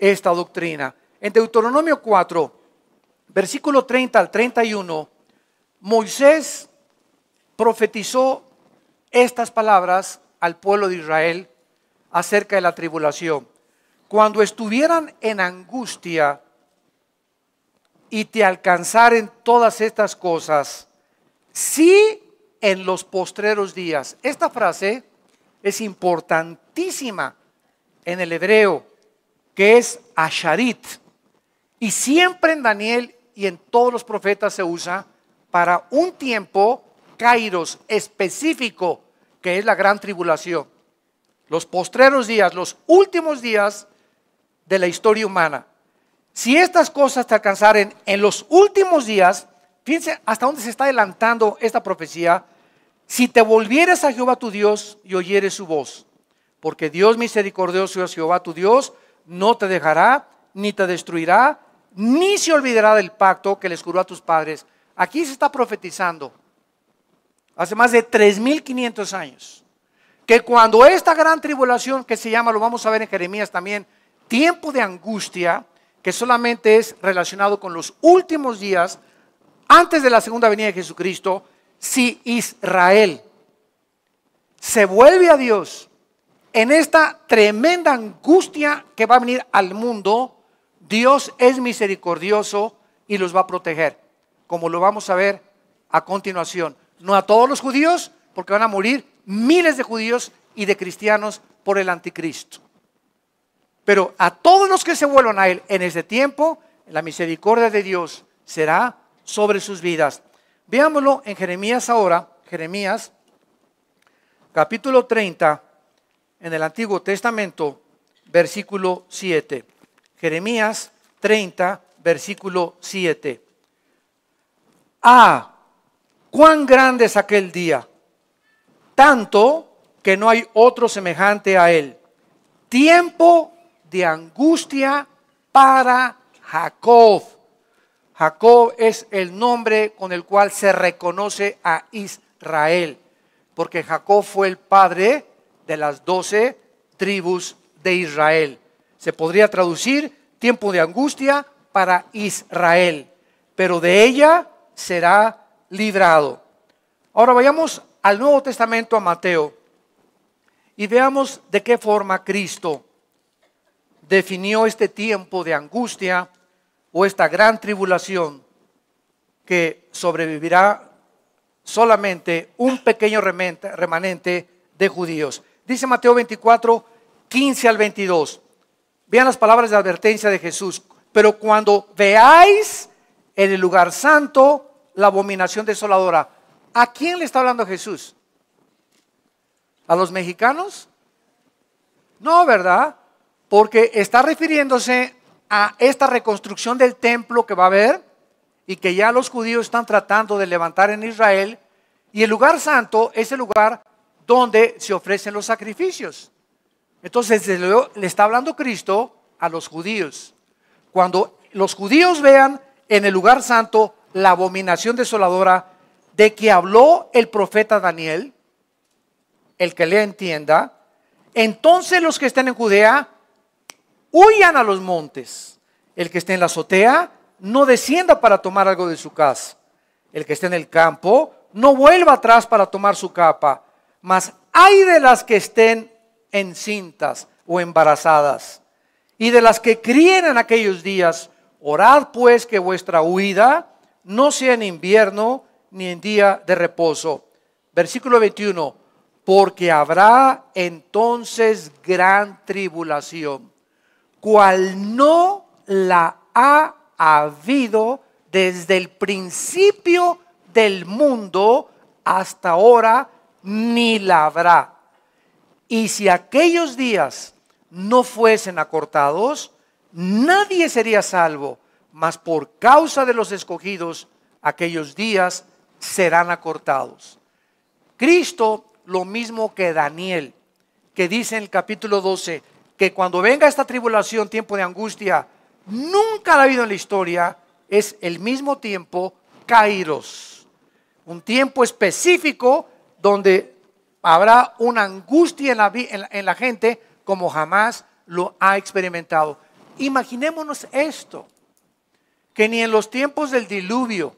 esta doctrina. En Deuteronomio 4, versículo 30 al 31, Moisés profetizó estas palabras al pueblo de Israel acerca de la tribulación. Cuando estuvieran en angustia y te en todas estas cosas, sí en los postreros días. Esta frase es importantísima en el hebreo, que es asharit. Y siempre en Daniel y en todos los profetas se usa para un tiempo, kairos, específico, que es la gran tribulación. Los postreros días, los últimos días de la historia humana. Si estas cosas te alcanzaren en los últimos días, fíjense hasta dónde se está adelantando esta profecía. Si te volvieres a Jehová tu Dios y oyeres su voz, porque Dios misericordioso es Jehová tu Dios, no te dejará, ni te destruirá, ni se olvidará del pacto que les juró a tus padres. Aquí se está profetizando hace más de 3.500 años, que cuando esta gran tribulación que se llama, lo vamos a ver en Jeremías también, tiempo de angustia, que solamente es relacionado con los últimos días antes de la segunda venida de Jesucristo, si Israel se vuelve a Dios en esta tremenda angustia que va a venir al mundo, Dios es misericordioso y los va a proteger, como lo vamos a ver a continuación. No a todos los judíos, porque van a morir miles de judíos y de cristianos por el anticristo. Pero a todos los que se vuelvan a Él en ese tiempo, la misericordia de Dios será sobre sus vidas. Veámoslo en Jeremías ahora, Jeremías capítulo 30, en el Antiguo Testamento, versículo 7. Jeremías 30, versículo 7. Ah, cuán grande es aquel día, tanto que no hay otro semejante a él. Tiempo de angustia para Jacob. Jacob es el nombre con el cual se reconoce a Israel, porque Jacob fue el padre de las doce tribus de Israel. Se podría traducir tiempo de angustia para Israel, pero de ella será librado. Ahora vayamos al Nuevo Testamento a Mateo y veamos de qué forma Cristo definió este tiempo de angustia o esta gran tribulación que sobrevivirá solamente un pequeño remanente de judíos. Dice Mateo 24, 15 al 22. Vean las palabras de advertencia de Jesús. Pero cuando veáis en el lugar santo la abominación desoladora, ¿a quién le está hablando Jesús? ¿A los mexicanos? No, ¿verdad? porque está refiriéndose a esta reconstrucción del templo que va a haber y que ya los judíos están tratando de levantar en Israel. Y el lugar santo es el lugar donde se ofrecen los sacrificios. Entonces, le está hablando Cristo a los judíos. Cuando los judíos vean en el lugar santo la abominación desoladora de que habló el profeta Daniel, el que le entienda, entonces los que estén en Judea huyan a los montes. El que esté en la azotea, no descienda para tomar algo de su casa. El que esté en el campo, no vuelva atrás para tomar su capa. Mas hay de las que estén encintas o embarazadas y de las que críen en aquellos días. Orad pues que vuestra huida no sea en invierno ni en día de reposo. Versículo 21, porque habrá entonces gran tribulación cual no la ha habido desde el principio del mundo hasta ahora, ni la habrá. Y si aquellos días no fuesen acortados, nadie sería salvo, mas por causa de los escogidos, aquellos días serán acortados. Cristo, lo mismo que Daniel, que dice en el capítulo 12, que cuando venga esta tribulación, tiempo de angustia, nunca la ha habido en la historia, es el mismo tiempo Kairos. Un tiempo específico donde habrá una angustia en la, en en la gente como jamás lo ha experimentado. Imaginémonos esto, que ni en los tiempos del diluvio,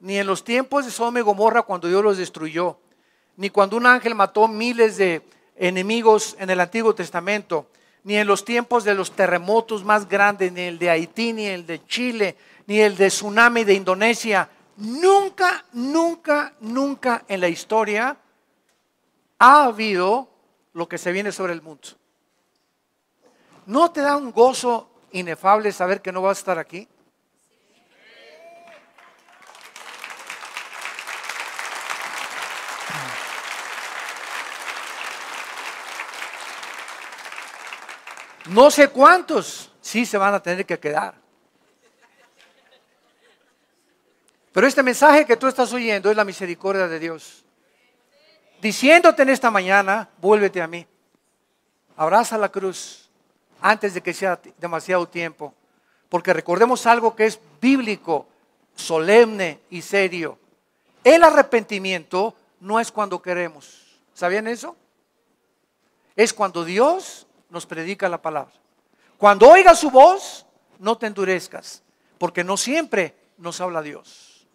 ni en los tiempos de Sodoma y Gomorra cuando Dios los destruyó, ni cuando un ángel mató miles de enemigos en el Antiguo Testamento, ni en los tiempos de los terremotos más grandes, ni el de Haití, ni el de Chile, ni el de tsunami de Indonesia. Nunca, nunca, nunca en la historia ha habido lo que se viene sobre el mundo. ¿No te da un gozo inefable saber que no vas a estar aquí? no sé cuántos sí se van a tener que quedar. Pero este mensaje que tú estás oyendo es la misericordia de Dios. Diciéndote en esta mañana, vuélvete a mí. Abraza la cruz antes de que sea demasiado tiempo. Porque recordemos algo que es bíblico, solemne y serio. El arrepentimiento no es cuando queremos. ¿Sabían eso? Es cuando Dios nos predica la palabra. Cuando oigas su voz, no te endurezcas, porque no siempre nos habla Dios.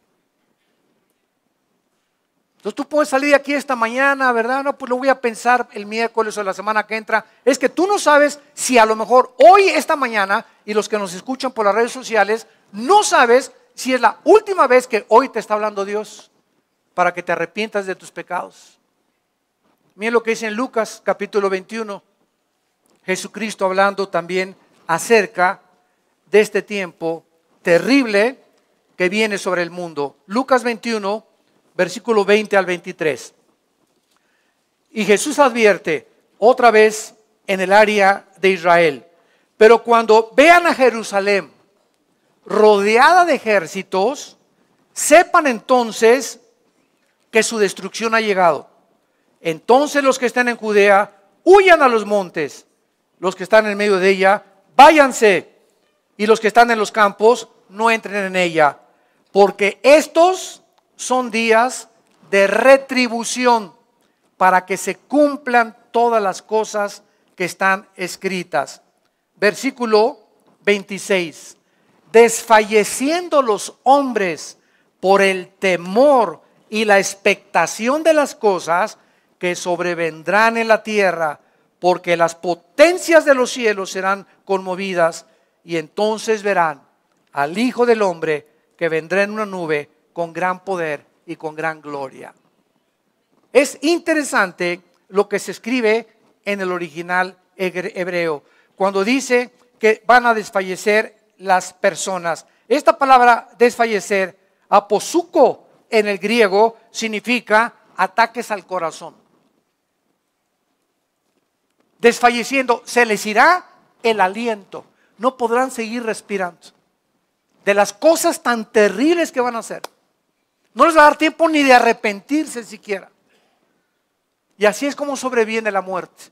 Entonces tú puedes salir de aquí esta mañana, ¿verdad? No, pues lo voy a pensar el miércoles o la semana que entra. Es que tú no sabes si a lo mejor hoy, esta mañana, y los que nos escuchan por las redes sociales, no sabes si es la última vez que hoy te está hablando Dios para que te arrepientas de tus pecados. Miren lo que dice en Lucas capítulo 21, Jesucristo hablando también acerca de este tiempo terrible que viene sobre el mundo. Lucas 21, versículo 20 al 23. Y Jesús advierte otra vez en el área de Israel, pero cuando vean a Jerusalén rodeada de ejércitos, sepan entonces que su destrucción ha llegado. Entonces los que están en Judea huyan a los montes los que están en medio de ella, váyanse. Y los que están en los campos, no entren en ella. Porque estos son días de retribución para que se cumplan todas las cosas que están escritas. Versículo 26. Desfalleciendo los hombres por el temor y la expectación de las cosas que sobrevendrán en la tierra porque las potencias de los cielos serán conmovidas y entonces verán al Hijo del Hombre que vendrá en una nube con gran poder y con gran gloria. Es interesante lo que se escribe en el original hebreo, cuando dice que van a desfallecer las personas. Esta palabra desfallecer, aposuco en el griego, significa ataques al corazón desfalleciendo, se les irá el aliento. No podrán seguir respirando. De las cosas tan terribles que van a hacer. No les va a dar tiempo ni de arrepentirse siquiera. Y así es como sobreviene la muerte.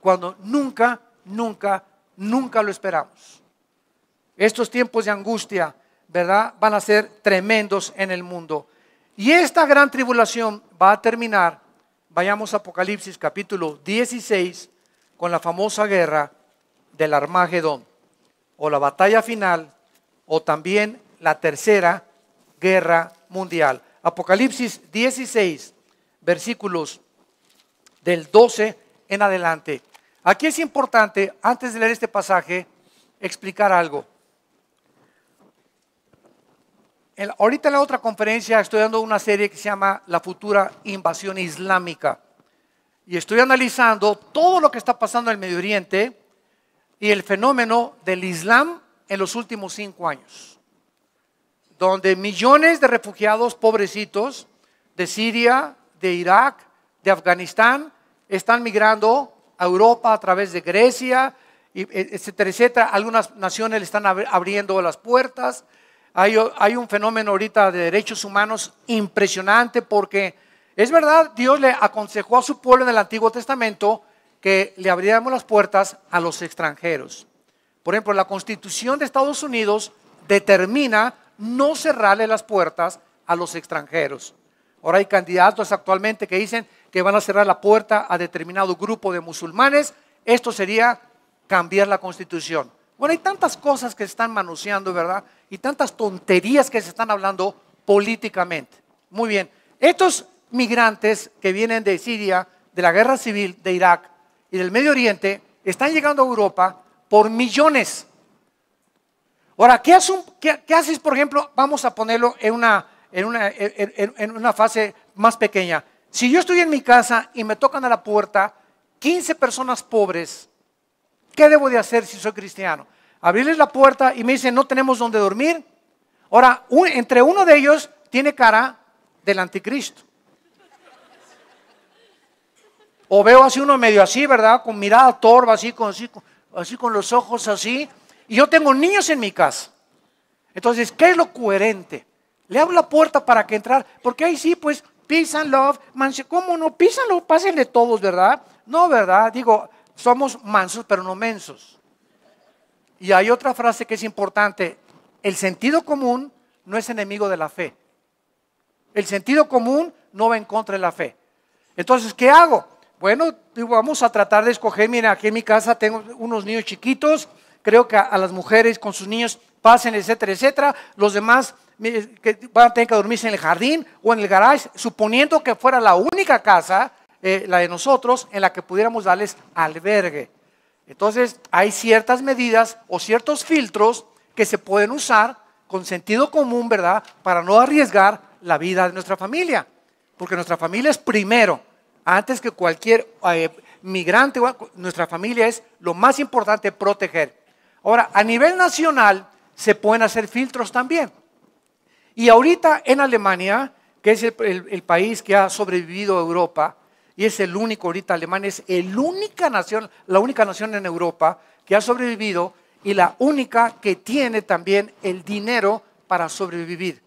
Cuando nunca, nunca, nunca lo esperamos. Estos tiempos de angustia, ¿verdad? Van a ser tremendos en el mundo. Y esta gran tribulación va a terminar. Vayamos a Apocalipsis capítulo 16, con la famosa guerra del Armagedón, o la batalla final, o también la tercera guerra mundial. Apocalipsis 16, versículos del 12 en adelante. Aquí es importante, antes de leer este pasaje, explicar algo. ahorita en la otra conferencia estoy dando una serie que se llama La futura invasión islámica y estoy analizando todo lo que está pasando en el Medio Oriente y el fenómeno del Islam en los últimos cinco años, donde millones de refugiados pobrecitos de Siria, de Irak, de Afganistán, están migrando a Europa a través de Grecia, e, etcétera, etcétera. Algunas naciones le están abriendo las puertas. Hay, hay un fenómeno ahorita de derechos humanos impresionante porque es verdad, Dios le aconsejó a su pueblo en el Antiguo Testamento que le abriéramos las puertas a los extranjeros. Por ejemplo, la Constitución de Estados Unidos determina no cerrarle las puertas a los extranjeros. Ahora hay candidatos actualmente que dicen que van a cerrar la puerta a determinado grupo de musulmanes. Esto sería cambiar la Constitución. Bueno, hay tantas cosas que se están manoseando, ¿verdad? Y tantas tonterías que se están hablando políticamente. Muy bien. Estos migrantes que vienen de Siria, de la guerra civil, de Irak y del Medio Oriente, están llegando a Europa por millones. Ahora, ¿qué, haces, qué, por ejemplo, vamos a ponerlo en una, en, una, fase más pequeña? Si yo estoy en mi casa y me tocan a la puerta 15 personas pobres, ¿qué debo de hacer si soy cristiano? Abrirles la puerta y me dicen, no tenemos dónde dormir. Ahora, entre uno de ellos tiene cara del anticristo. O veo así uno medio así, ¿verdad? Con mirada torva, así con, con los ojos así. Y yo tengo niños en mi casa. Entonces, ¿qué es lo coherente? Le abro la puerta para que entrar, porque ahí sí, pues, peace and love, ¿cómo no? Peace pásenle todos, ¿verdad? No, ¿verdad? Digo, somos mansos, pero no mensos. Y hay otra frase que es importante, el sentido común no es enemigo de la fe. El sentido común no va en contra de la fe. Entonces, ¿qué hago? Bueno, vamos a tratar de escoger, mira, aquí en mi casa tengo unos niños chiquitos, creo que a, las mujeres con sus niños pasen, etcétera, etcétera. Los demás que van a tener que dormirse en el jardín o en el garage, suponiendo que fuera la única casa, eh, la de nosotros, en la que pudiéramos darles albergue. Entonces, hay ciertas medidas o ciertos filtros que se pueden usar con sentido común, ¿verdad? Para no arriesgar la vida de nuestra familia, porque nuestra familia es primero. Antes que cualquier eh, migrante, nuestra familia es lo más importante proteger. Ahora, a nivel nacional se pueden hacer filtros también. Y ahorita en Alemania, que es el, país que ha sobrevivido a Europa, y es el único ahorita, alemán es el única nación, la única nación en Europa que ha sobrevivido y la única que tiene también el dinero para sobrevivir,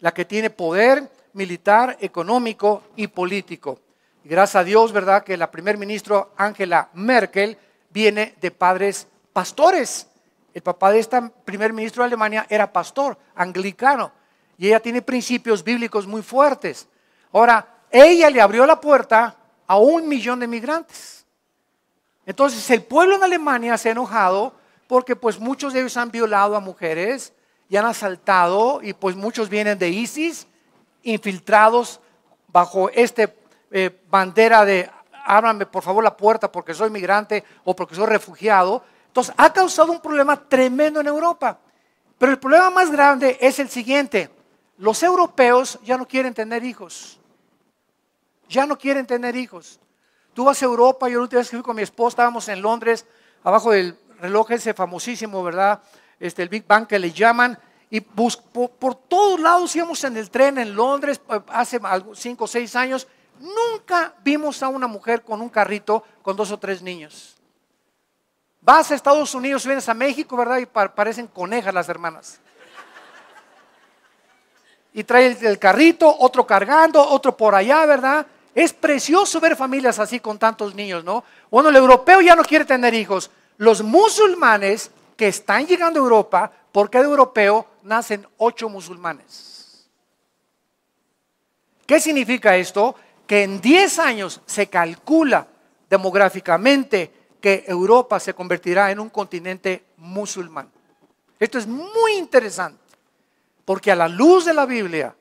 la que tiene poder militar, económico y político gracias a Dios, ¿verdad? Que la primer ministro Angela Merkel viene de padres pastores. El papá de esta primer ministro de Alemania era pastor anglicano y ella tiene principios bíblicos muy fuertes. Ahora, ella le abrió la puerta a un millón de migrantes. Entonces, el pueblo en Alemania se ha enojado porque pues muchos de ellos han violado a mujeres y han asaltado y pues muchos vienen de ISIS infiltrados bajo este eh, bandera de ábrame por favor la puerta porque soy migrante o porque soy refugiado. Entonces ha causado un problema tremendo en Europa. Pero el problema más grande es el siguiente. Los europeos ya no quieren tener hijos. Ya no quieren tener hijos. Tú vas a Europa, yo la última vez que fui con mi esposa, estábamos en Londres, abajo del reloj ese famosísimo, ¿verdad? Este, el Big Bang que le llaman. Y por, por todos lados íbamos en el tren en Londres eh, hace cinco o seis años Nunca vimos a una mujer con un carrito con dos o tres niños. Vas a Estados Unidos, vienes a México, ¿verdad? Y parecen conejas las hermanas. Y trae el, carrito, otro cargando, otro por allá, ¿verdad? Es precioso ver familias así con tantos niños, ¿no? Bueno, el europeo ya no quiere tener hijos. Los musulmanes que están llegando a Europa, Porque de europeo nacen ocho musulmanes. ¿Qué significa esto? que en 10 años se calcula demográficamente que Europa se convertirá en un continente musulmán. Esto es muy interesante, porque a la luz de la Biblia,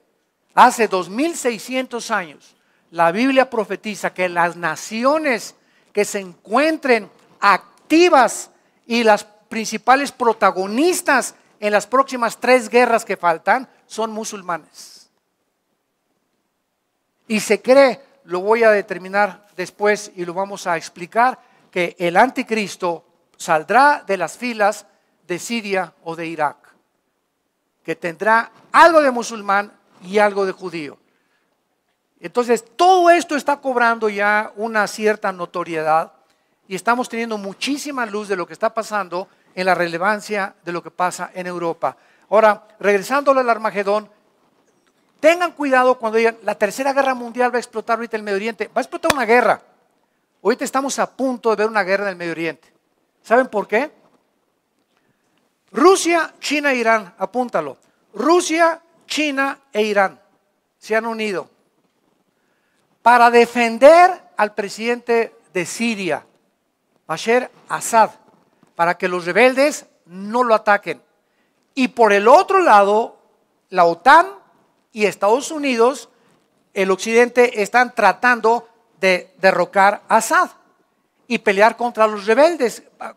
hace 2600 años, la Biblia profetiza que las naciones que se encuentren activas y las principales protagonistas en las próximas tres guerras que faltan son musulmanes. Y se cree, lo voy a determinar después y lo vamos a explicar, que el anticristo saldrá de las filas de Siria o de Irak, que tendrá algo de musulmán y algo de judío. Entonces, todo esto está cobrando ya una cierta notoriedad y estamos teniendo muchísima luz de lo que está pasando en la relevancia de lo que pasa en Europa. Ahora, regresando al Armagedón, Tengan cuidado cuando digan, la tercera guerra mundial va a explotar ahorita el Medio Oriente. Va a explotar una guerra. Ahorita estamos a punto de ver una guerra en el Medio Oriente. ¿Saben por qué? Rusia, China e Irán, apúntalo. Rusia, China e Irán se han unido para defender al presidente de Siria, Bashar Assad, para que los rebeldes no lo ataquen. Y por el otro lado, la OTAN y Estados Unidos, el occidente, están tratando de derrocar a Assad y pelear contra los rebeldes, a,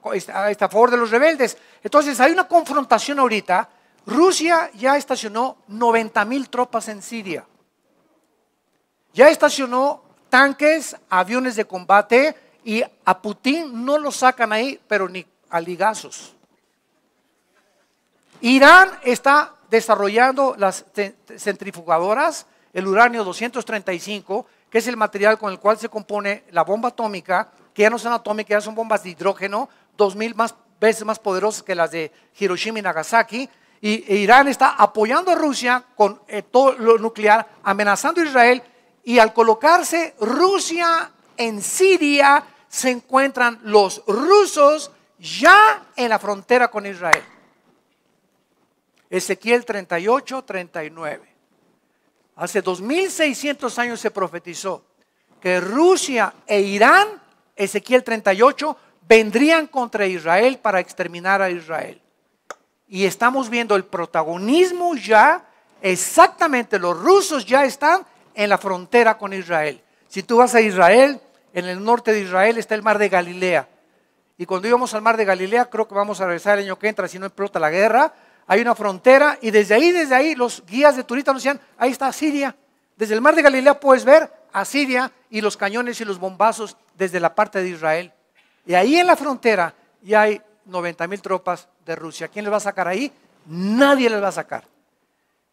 favor de los rebeldes. Entonces hay una confrontación ahorita. Rusia ya estacionó 90 mil tropas en Siria. Ya estacionó tanques, aviones de combate y a Putin no lo sacan ahí, pero ni a ligazos. Irán está desarrollando las centrifugadoras, el uranio 235, que es el material con el cual se compone la bomba atómica, que ya no son atómicas, ya son bombas de hidrógeno, 2000 más, veces más poderosas que las de Hiroshima y Nagasaki. Y e Irán está apoyando a Rusia con eh, todo lo nuclear, amenazando a Israel. Y al colocarse Rusia en Siria, se encuentran los rusos ya en la frontera con Israel. Ezequiel 38, 39. Hace 2600 años se profetizó que Rusia e Irán, Ezequiel 38, vendrían contra Israel para exterminar a Israel. Y estamos viendo el protagonismo ya, exactamente los rusos ya están en la frontera con Israel. Si tú vas a Israel, en el norte de Israel está el mar de Galilea. Y cuando íbamos al mar de Galilea, creo que vamos a regresar el año que entra, si no explota la guerra, hay una frontera y desde ahí, desde ahí, los guías de turistas nos decían, ahí está Siria. Desde el mar de Galilea puedes ver a Siria y los cañones y los bombazos desde la parte de Israel. Y ahí en la frontera ya hay 90 mil tropas de Rusia. ¿Quién les va a sacar ahí? Nadie les va a sacar.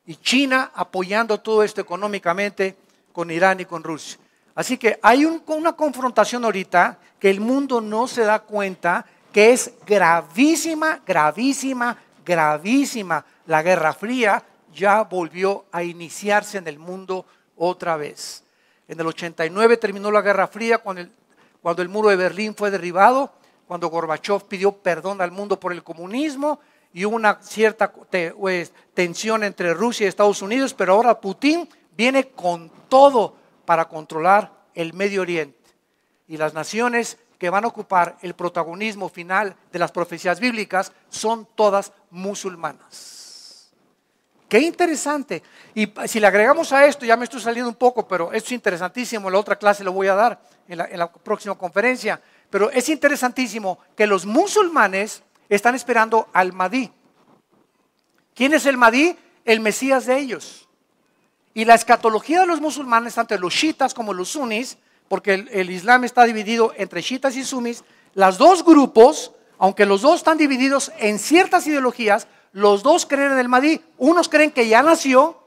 Y China apoyando todo esto económicamente con Irán y con Rusia. Así que hay una confrontación ahorita que el mundo no se da cuenta que es gravísima, gravísima, gravísima la Guerra Fría, ya volvió a iniciarse en el mundo otra vez. En el 89 terminó la Guerra Fría cuando el, cuando el muro de Berlín fue derribado, cuando Gorbachev pidió perdón al mundo por el comunismo y hubo una cierta pues, tensión entre Rusia y Estados Unidos, pero ahora Putin viene con todo para controlar el Medio Oriente. Y las naciones que van a ocupar el protagonismo final de las profecías bíblicas son todas musulmanas. Qué interesante. Y si le agregamos a esto, ya me estoy saliendo un poco, pero esto es interesantísimo, la otra clase lo voy a dar en la, próxima conferencia, pero es interesantísimo que los musulmanes están esperando al Mahdi. ¿Quién es el Mahdi? El Mesías de ellos. Y la escatología de los musulmanes, tanto los shitas como los sunnis, porque el, Islam está dividido entre chiitas y sumis, los dos grupos, aunque los dos están divididos en ciertas ideologías, los dos creen en el Mahdi. Unos creen que ya nació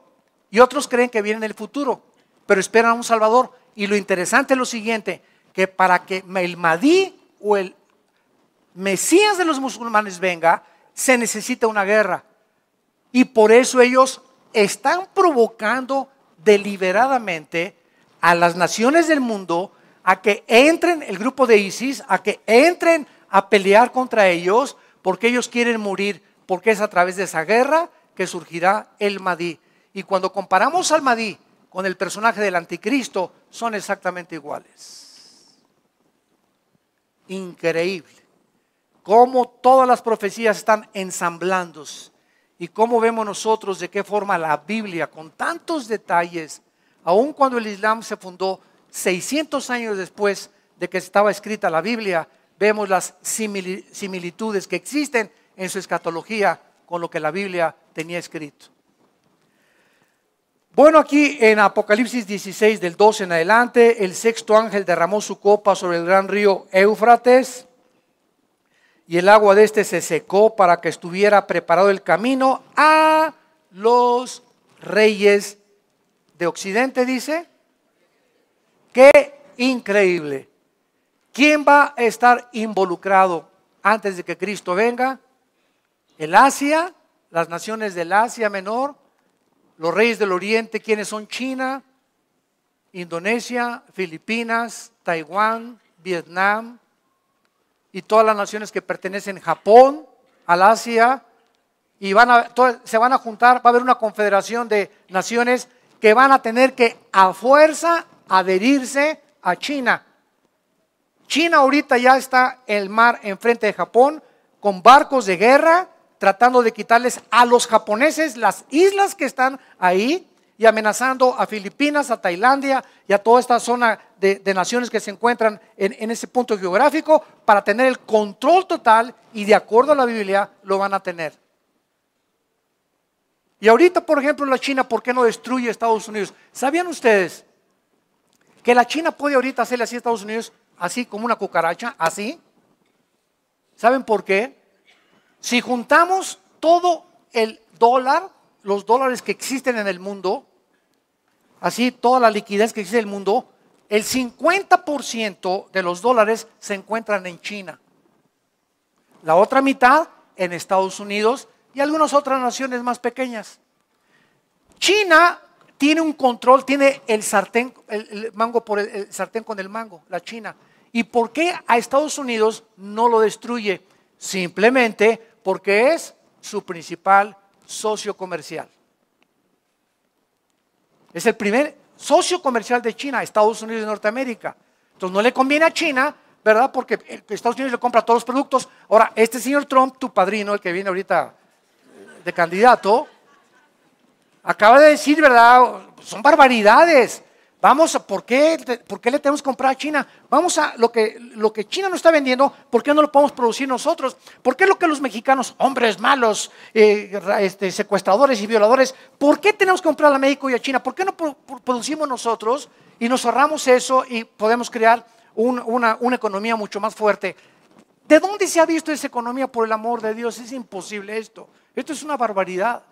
y otros creen que viene en el futuro, pero esperan a un Salvador. Y lo interesante es lo siguiente, que para que el Mahdi o el Mesías de los musulmanes venga, se necesita una guerra. Y por eso ellos están provocando deliberadamente a las naciones del mundo a que entren el grupo de ISIS, a que entren a pelear contra ellos, porque ellos quieren morir, porque es a través de esa guerra que surgirá el Madí. Y cuando comparamos al Madí con el personaje del anticristo, son exactamente iguales. Increíble. Cómo todas las profecías están ensamblándose y cómo vemos nosotros de qué forma la Biblia, con tantos detalles, aun cuando el Islam se fundó 600 años después de que estaba escrita la Biblia, vemos las similitudes que existen en su escatología con lo que la Biblia tenía escrito. Bueno, aquí en Apocalipsis 16 del 12 en adelante, el sexto ángel derramó su copa sobre el gran río Éufrates y el agua de este se secó para que estuviera preparado el camino a los reyes de Occidente dice, qué increíble. ¿Quién va a estar involucrado antes de que Cristo venga? El Asia, las naciones del Asia Menor, los reyes del Oriente, quienes son China, Indonesia, Filipinas, Taiwán, Vietnam y todas las naciones que pertenecen Japón, al Asia, y van a, se van a juntar, va a haber una confederación de naciones que van a tener que a fuerza adherirse a China. China ahorita ya está el mar enfrente de Japón con barcos de guerra tratando de quitarles a los japoneses las islas que están ahí y amenazando a Filipinas, a Tailandia y a toda esta zona de, naciones que se encuentran en, en, ese punto geográfico para tener el control total y de acuerdo a la Biblia lo van a tener. Y ahorita, por ejemplo, la China, ¿por qué no destruye a Estados Unidos? ¿Sabían ustedes que la China puede ahorita hacerle así a Estados Unidos, así como una cucaracha, así? ¿Saben por qué? Si juntamos todo el dólar, los dólares que existen en el mundo, así toda la liquidez que existe en el mundo, el 50% de los dólares se encuentran en China. La otra mitad en Estados Unidos, y algunas otras naciones más pequeñas. China tiene un control, tiene el sartén, el, mango por el, sartén con el mango, la China. ¿Y por qué a Estados Unidos no lo destruye? Simplemente porque es su principal socio comercial. Es el primer socio comercial de China, Estados Unidos y Norteamérica. Entonces no le conviene a China, ¿verdad? Porque Estados Unidos le compra todos los productos. Ahora, este señor Trump, tu padrino, el que viene ahorita de candidato, acaba de decir, ¿verdad? Son barbaridades. Vamos, ¿por qué, ¿por qué le tenemos que comprar a China? Vamos a lo que, lo que China nos está vendiendo, ¿por qué no lo podemos producir nosotros? ¿Por qué lo que los mexicanos, hombres malos, eh, este, secuestradores y violadores, ¿por qué tenemos que comprar a México y a China? ¿Por qué no producimos nosotros y nos ahorramos eso y podemos crear una economía mucho más fuerte? ¿De dónde se ha visto esa economía, por el amor de Dios? Es imposible esto. Esto es una barbaridad.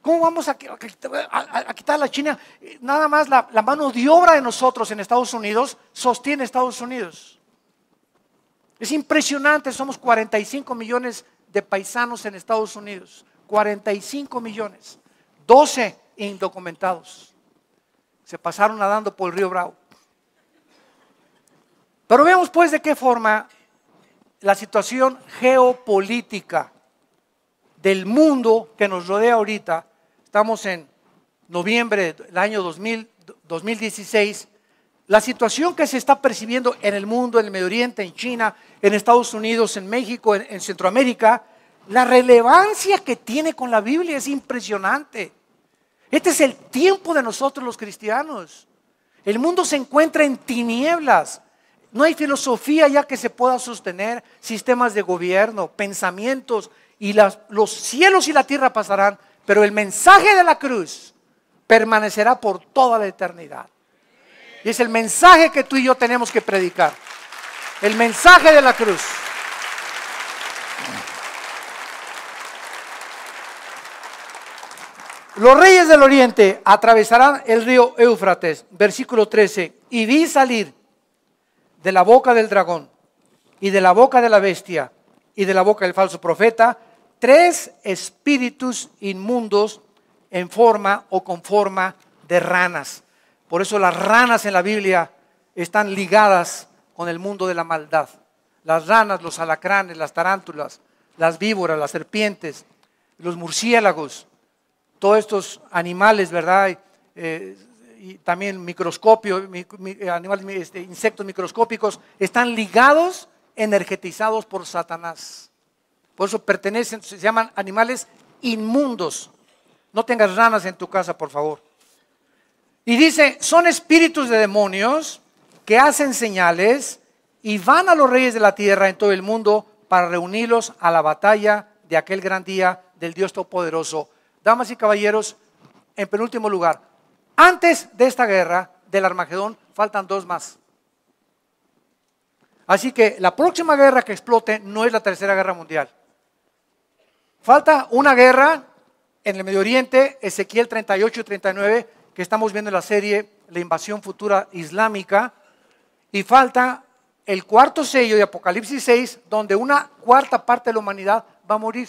¿Cómo vamos a, quitar a la China? Eh, nada más la, mano de obra de nosotros en Estados Unidos sostiene Estados Unidos. Es impresionante, somos 45 millones de paisanos en Estados Unidos. 45 millones. 12 indocumentados. Se pasaron nadando por el río Bravo. Pero veamos pues de qué forma la situación geopolítica del mundo que nos rodea ahorita, estamos en noviembre del año 2016, la situación que se está percibiendo en el mundo, en el Medio Oriente, en China, en Estados Unidos, en México, en, en Centroamérica, la relevancia que tiene con la Biblia es impresionante. Este es el tiempo de nosotros los cristianos. El mundo se encuentra en tinieblas. No hay filosofía ya que se pueda sostener, sistemas de gobierno, pensamientos, y los cielos y la tierra pasarán, pero el mensaje de la cruz permanecerá por toda la eternidad. Y es el mensaje que tú y yo tenemos que predicar. El mensaje de la cruz. Los reyes del oriente atravesarán el río Éufrates, versículo 13, y vi salir de la boca del dragón y de la boca de la bestia y de la boca del falso profeta, tres espíritus inmundos en forma o con forma de ranas. Por eso las ranas en la Biblia están ligadas con el mundo de la maldad. Las ranas, los alacranes, las tarántulas, las víboras, las serpientes, los murciélagos, todos estos animales, ¿verdad? y eh, también microscopio, eh, animales, este, insectos microscópicos, están ligados energetizados por Satanás. Por eso pertenecen, se llaman animales inmundos. No tengas ranas en tu casa, por favor. Y dice, son espíritus de demonios que hacen señales y van a los reyes de la tierra en todo el mundo para reunirlos a la batalla de aquel gran día del Dios Todopoderoso. Damas y caballeros, en penúltimo lugar, antes de esta guerra del Armagedón faltan dos más. Así que la próxima guerra que explote no es la Tercera Guerra Mundial. Falta una guerra en el Medio Oriente, Ezequiel 38 y 39, que estamos viendo en la serie La invasión futura islámica. Y falta el cuarto sello de Apocalipsis 6, donde una cuarta parte de la humanidad va a morir.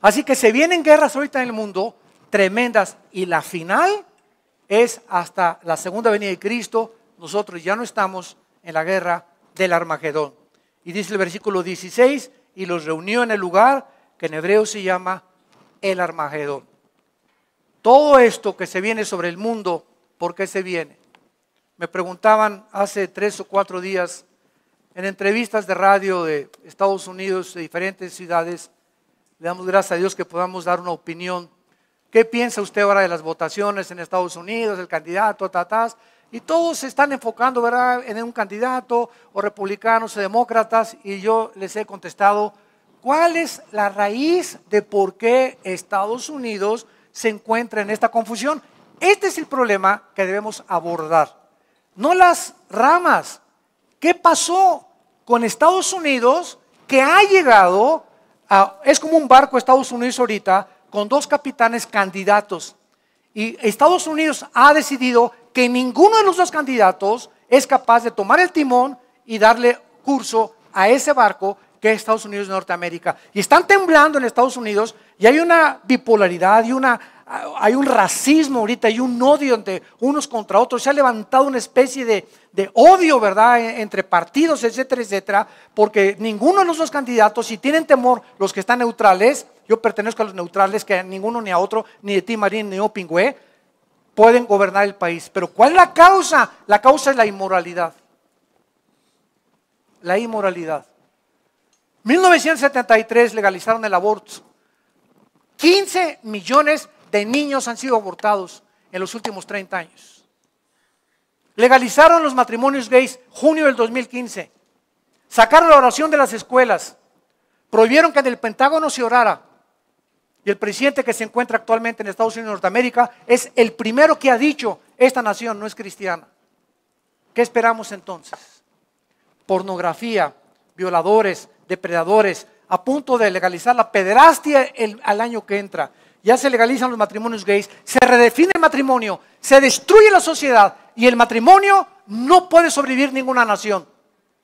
Así que se vienen guerras ahorita en el mundo tremendas y la final es hasta la segunda venida de Cristo. Nosotros ya no estamos en la guerra del Armagedón. Y dice el versículo 16, y los reunió en el lugar que en hebreo se llama el Armagedón. Todo esto que se viene sobre el mundo, ¿por qué se viene? Me preguntaban hace tres o cuatro días en entrevistas de radio de Estados Unidos, de diferentes ciudades, le damos gracias a Dios que podamos dar una opinión. ¿Qué piensa usted ahora de las votaciones en Estados Unidos, el candidato, tatás? Y todos se están enfocando, ¿verdad?, en un candidato, o republicanos, o demócratas, y yo les he contestado, ¿cuál es la raíz de por qué Estados Unidos se encuentra en esta confusión? Este es el problema que debemos abordar, no las ramas. ¿Qué pasó con Estados Unidos que ha llegado a, es como un barco Estados Unidos ahorita con dos capitanes candidatos. Y Estados Unidos ha decidido que ninguno de los dos candidatos es capaz de tomar el timón y darle curso a ese barco que es Estados Unidos de Norteamérica. Y están temblando en Estados Unidos y hay una bipolaridad y una, hay un racismo ahorita, hay un odio entre unos contra otros. Se ha levantado una especie de, odio, ¿verdad?, e, entre partidos, etcétera, etcétera, porque ninguno de los dos candidatos, si tienen temor los que están neutrales, yo pertenezco a los neutrales, que a ninguno ni a otro, ni de ti, Marín, ni a Pingüe, pueden gobernar el país. Pero ¿cuál es la causa? La causa es la inmoralidad. La inmoralidad. 1973 legalizaron el aborto. 15 millones de niños han sido abortados en los últimos 30 años. Legalizaron los matrimonios gays junio del 2015. Sacaron la oración de las escuelas. Prohibieron que en el Pentágono se orara. Y el presidente que se encuentra actualmente en Estados Unidos de Norteamérica es el primero que ha dicho, esta nación no es cristiana. ¿Qué esperamos entonces? Pornografía, violadores, depredadores, a punto de legalizar la pederastia al año que entra. Ya se legalizan los matrimonios gays, se redefine el matrimonio, se destruye la sociedad y el matrimonio no puede sobrevivir ninguna nación.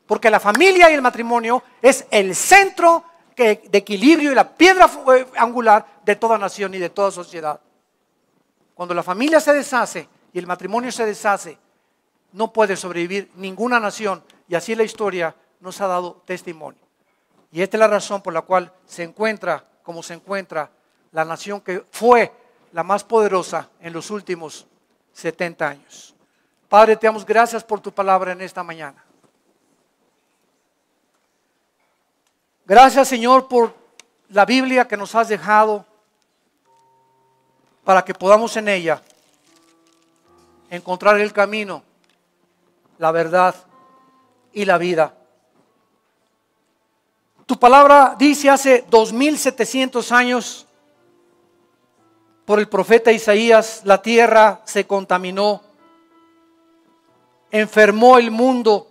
Porque la familia y el matrimonio es el centro de equilibrio y la piedra eh, angular de toda nación y de toda sociedad. Cuando la familia se deshace y el matrimonio se deshace, no puede sobrevivir ninguna nación y así la historia nos ha dado testimonio. Y esta es la razón por la cual se encuentra como se encuentra la nación que fue la más poderosa en los últimos 70 años. Padre, te damos gracias por tu palabra en esta mañana. Gracias Señor por la Biblia que nos has dejado para que podamos en ella encontrar el camino, la verdad y la vida. Tu palabra dice hace 2700 años por el profeta Isaías, la tierra se contaminó, enfermó el mundo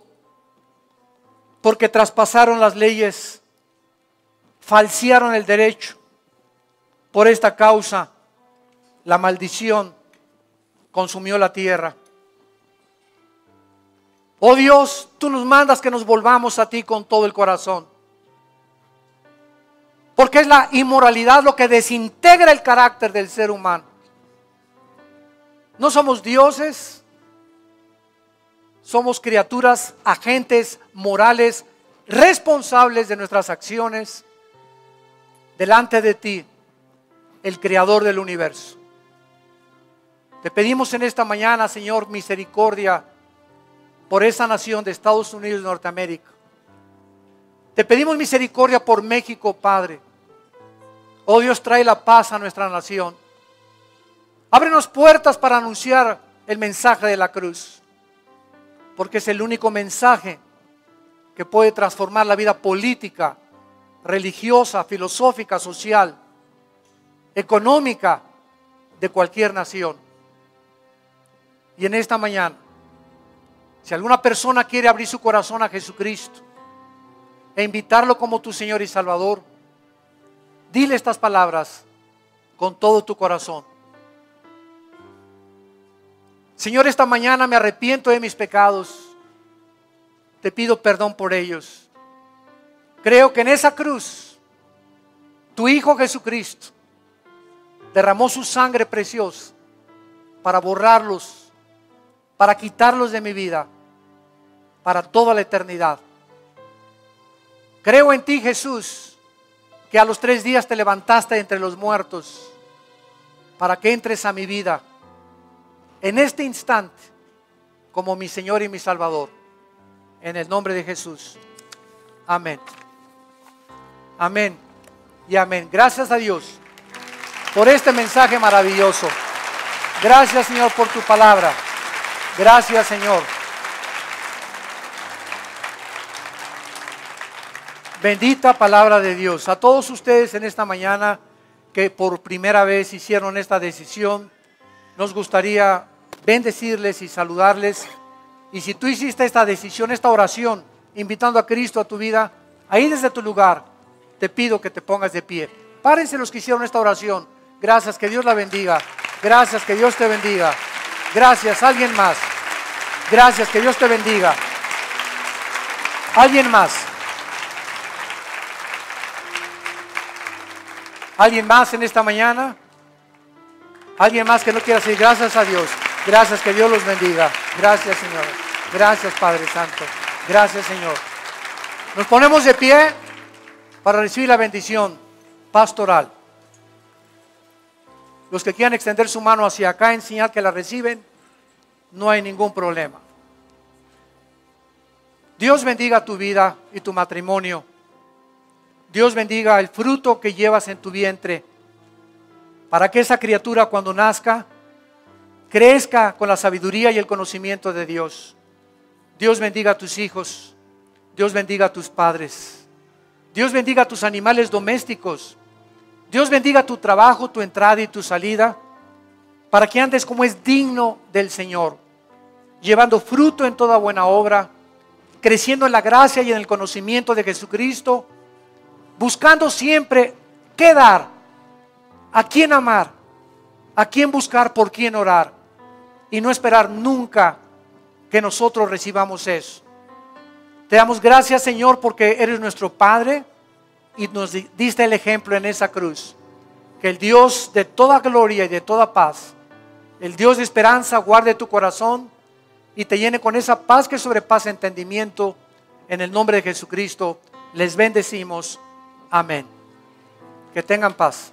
porque traspasaron las leyes falsearon el derecho. Por esta causa, la maldición consumió la tierra. Oh Dios, tú nos mandas que nos volvamos a ti con todo el corazón. Porque es la inmoralidad lo que desintegra el carácter del ser humano. No somos dioses, somos criaturas, agentes morales, responsables de nuestras acciones delante de ti, el creador del universo. Te pedimos en esta mañana, Señor, misericordia por esa nación de Estados Unidos y Norteamérica. Te pedimos misericordia por México, Padre. Oh Dios, trae la paz a nuestra nación. Ábrenos puertas para anunciar el mensaje de la cruz, porque es el único mensaje que puede transformar la vida política religiosa, filosófica, social, económica de cualquier nación. Y en esta mañana, si alguna persona quiere abrir su corazón a Jesucristo e invitarlo como tu Señor y Salvador, dile estas palabras con todo tu corazón. Señor, esta mañana me arrepiento de mis pecados. Te pido perdón por ellos. Creo que en esa cruz, tu Hijo Jesucristo derramó su sangre preciosa para borrarlos, para quitarlos de mi vida, para toda la eternidad. Creo en ti, Jesús, que a los tres días te levantaste entre los muertos para que entres a mi vida en este instante como mi Señor y mi Salvador. En el nombre de Jesús. Amén. Amén. Y amén. Gracias a Dios por este mensaje maravilloso. Gracias Señor por tu palabra. Gracias Señor. Bendita palabra de Dios. A todos ustedes en esta mañana que por primera vez hicieron esta decisión, nos gustaría bendecirles y saludarles. Y si tú hiciste esta decisión, esta oración, invitando a Cristo a tu vida, ahí desde tu lugar, te pido que te pongas de pie. Párense los que hicieron esta oración. Gracias, que Dios la bendiga. Gracias, que Dios te bendiga. Gracias, alguien más. Gracias, que Dios te bendiga. Alguien más. ¿Alguien más en esta mañana? ¿Alguien más que no quiera decir gracias a Dios? Gracias, que Dios los bendiga. Gracias, Señor. Gracias, Padre Santo. Gracias, Señor. Nos ponemos de pie para recibir la bendición pastoral. Los que quieran extender su mano hacia acá en señal que la reciben, no hay ningún problema. Dios bendiga tu vida y tu matrimonio. Dios bendiga el fruto que llevas en tu vientre para que esa criatura cuando nazca crezca con la sabiduría y el conocimiento de Dios. Dios bendiga a tus hijos. Dios bendiga a tus padres. Dios bendiga a tus animales domésticos. Dios bendiga tu trabajo, tu entrada y tu salida, para que andes como es digno del Señor, llevando fruto en toda buena obra, creciendo en la gracia y en el conocimiento de Jesucristo, buscando siempre qué dar, a quién amar, a quién buscar, por quién orar, y no esperar nunca que nosotros recibamos eso. Te damos gracias, Señor, porque eres nuestro Padre y nos diste el ejemplo en esa cruz. Que el Dios de toda gloria y de toda paz, el Dios de esperanza, guarde tu corazón y te llene con esa paz que sobrepasa entendimiento. En el nombre de Jesucristo les bendecimos. Amén. Que tengan paz.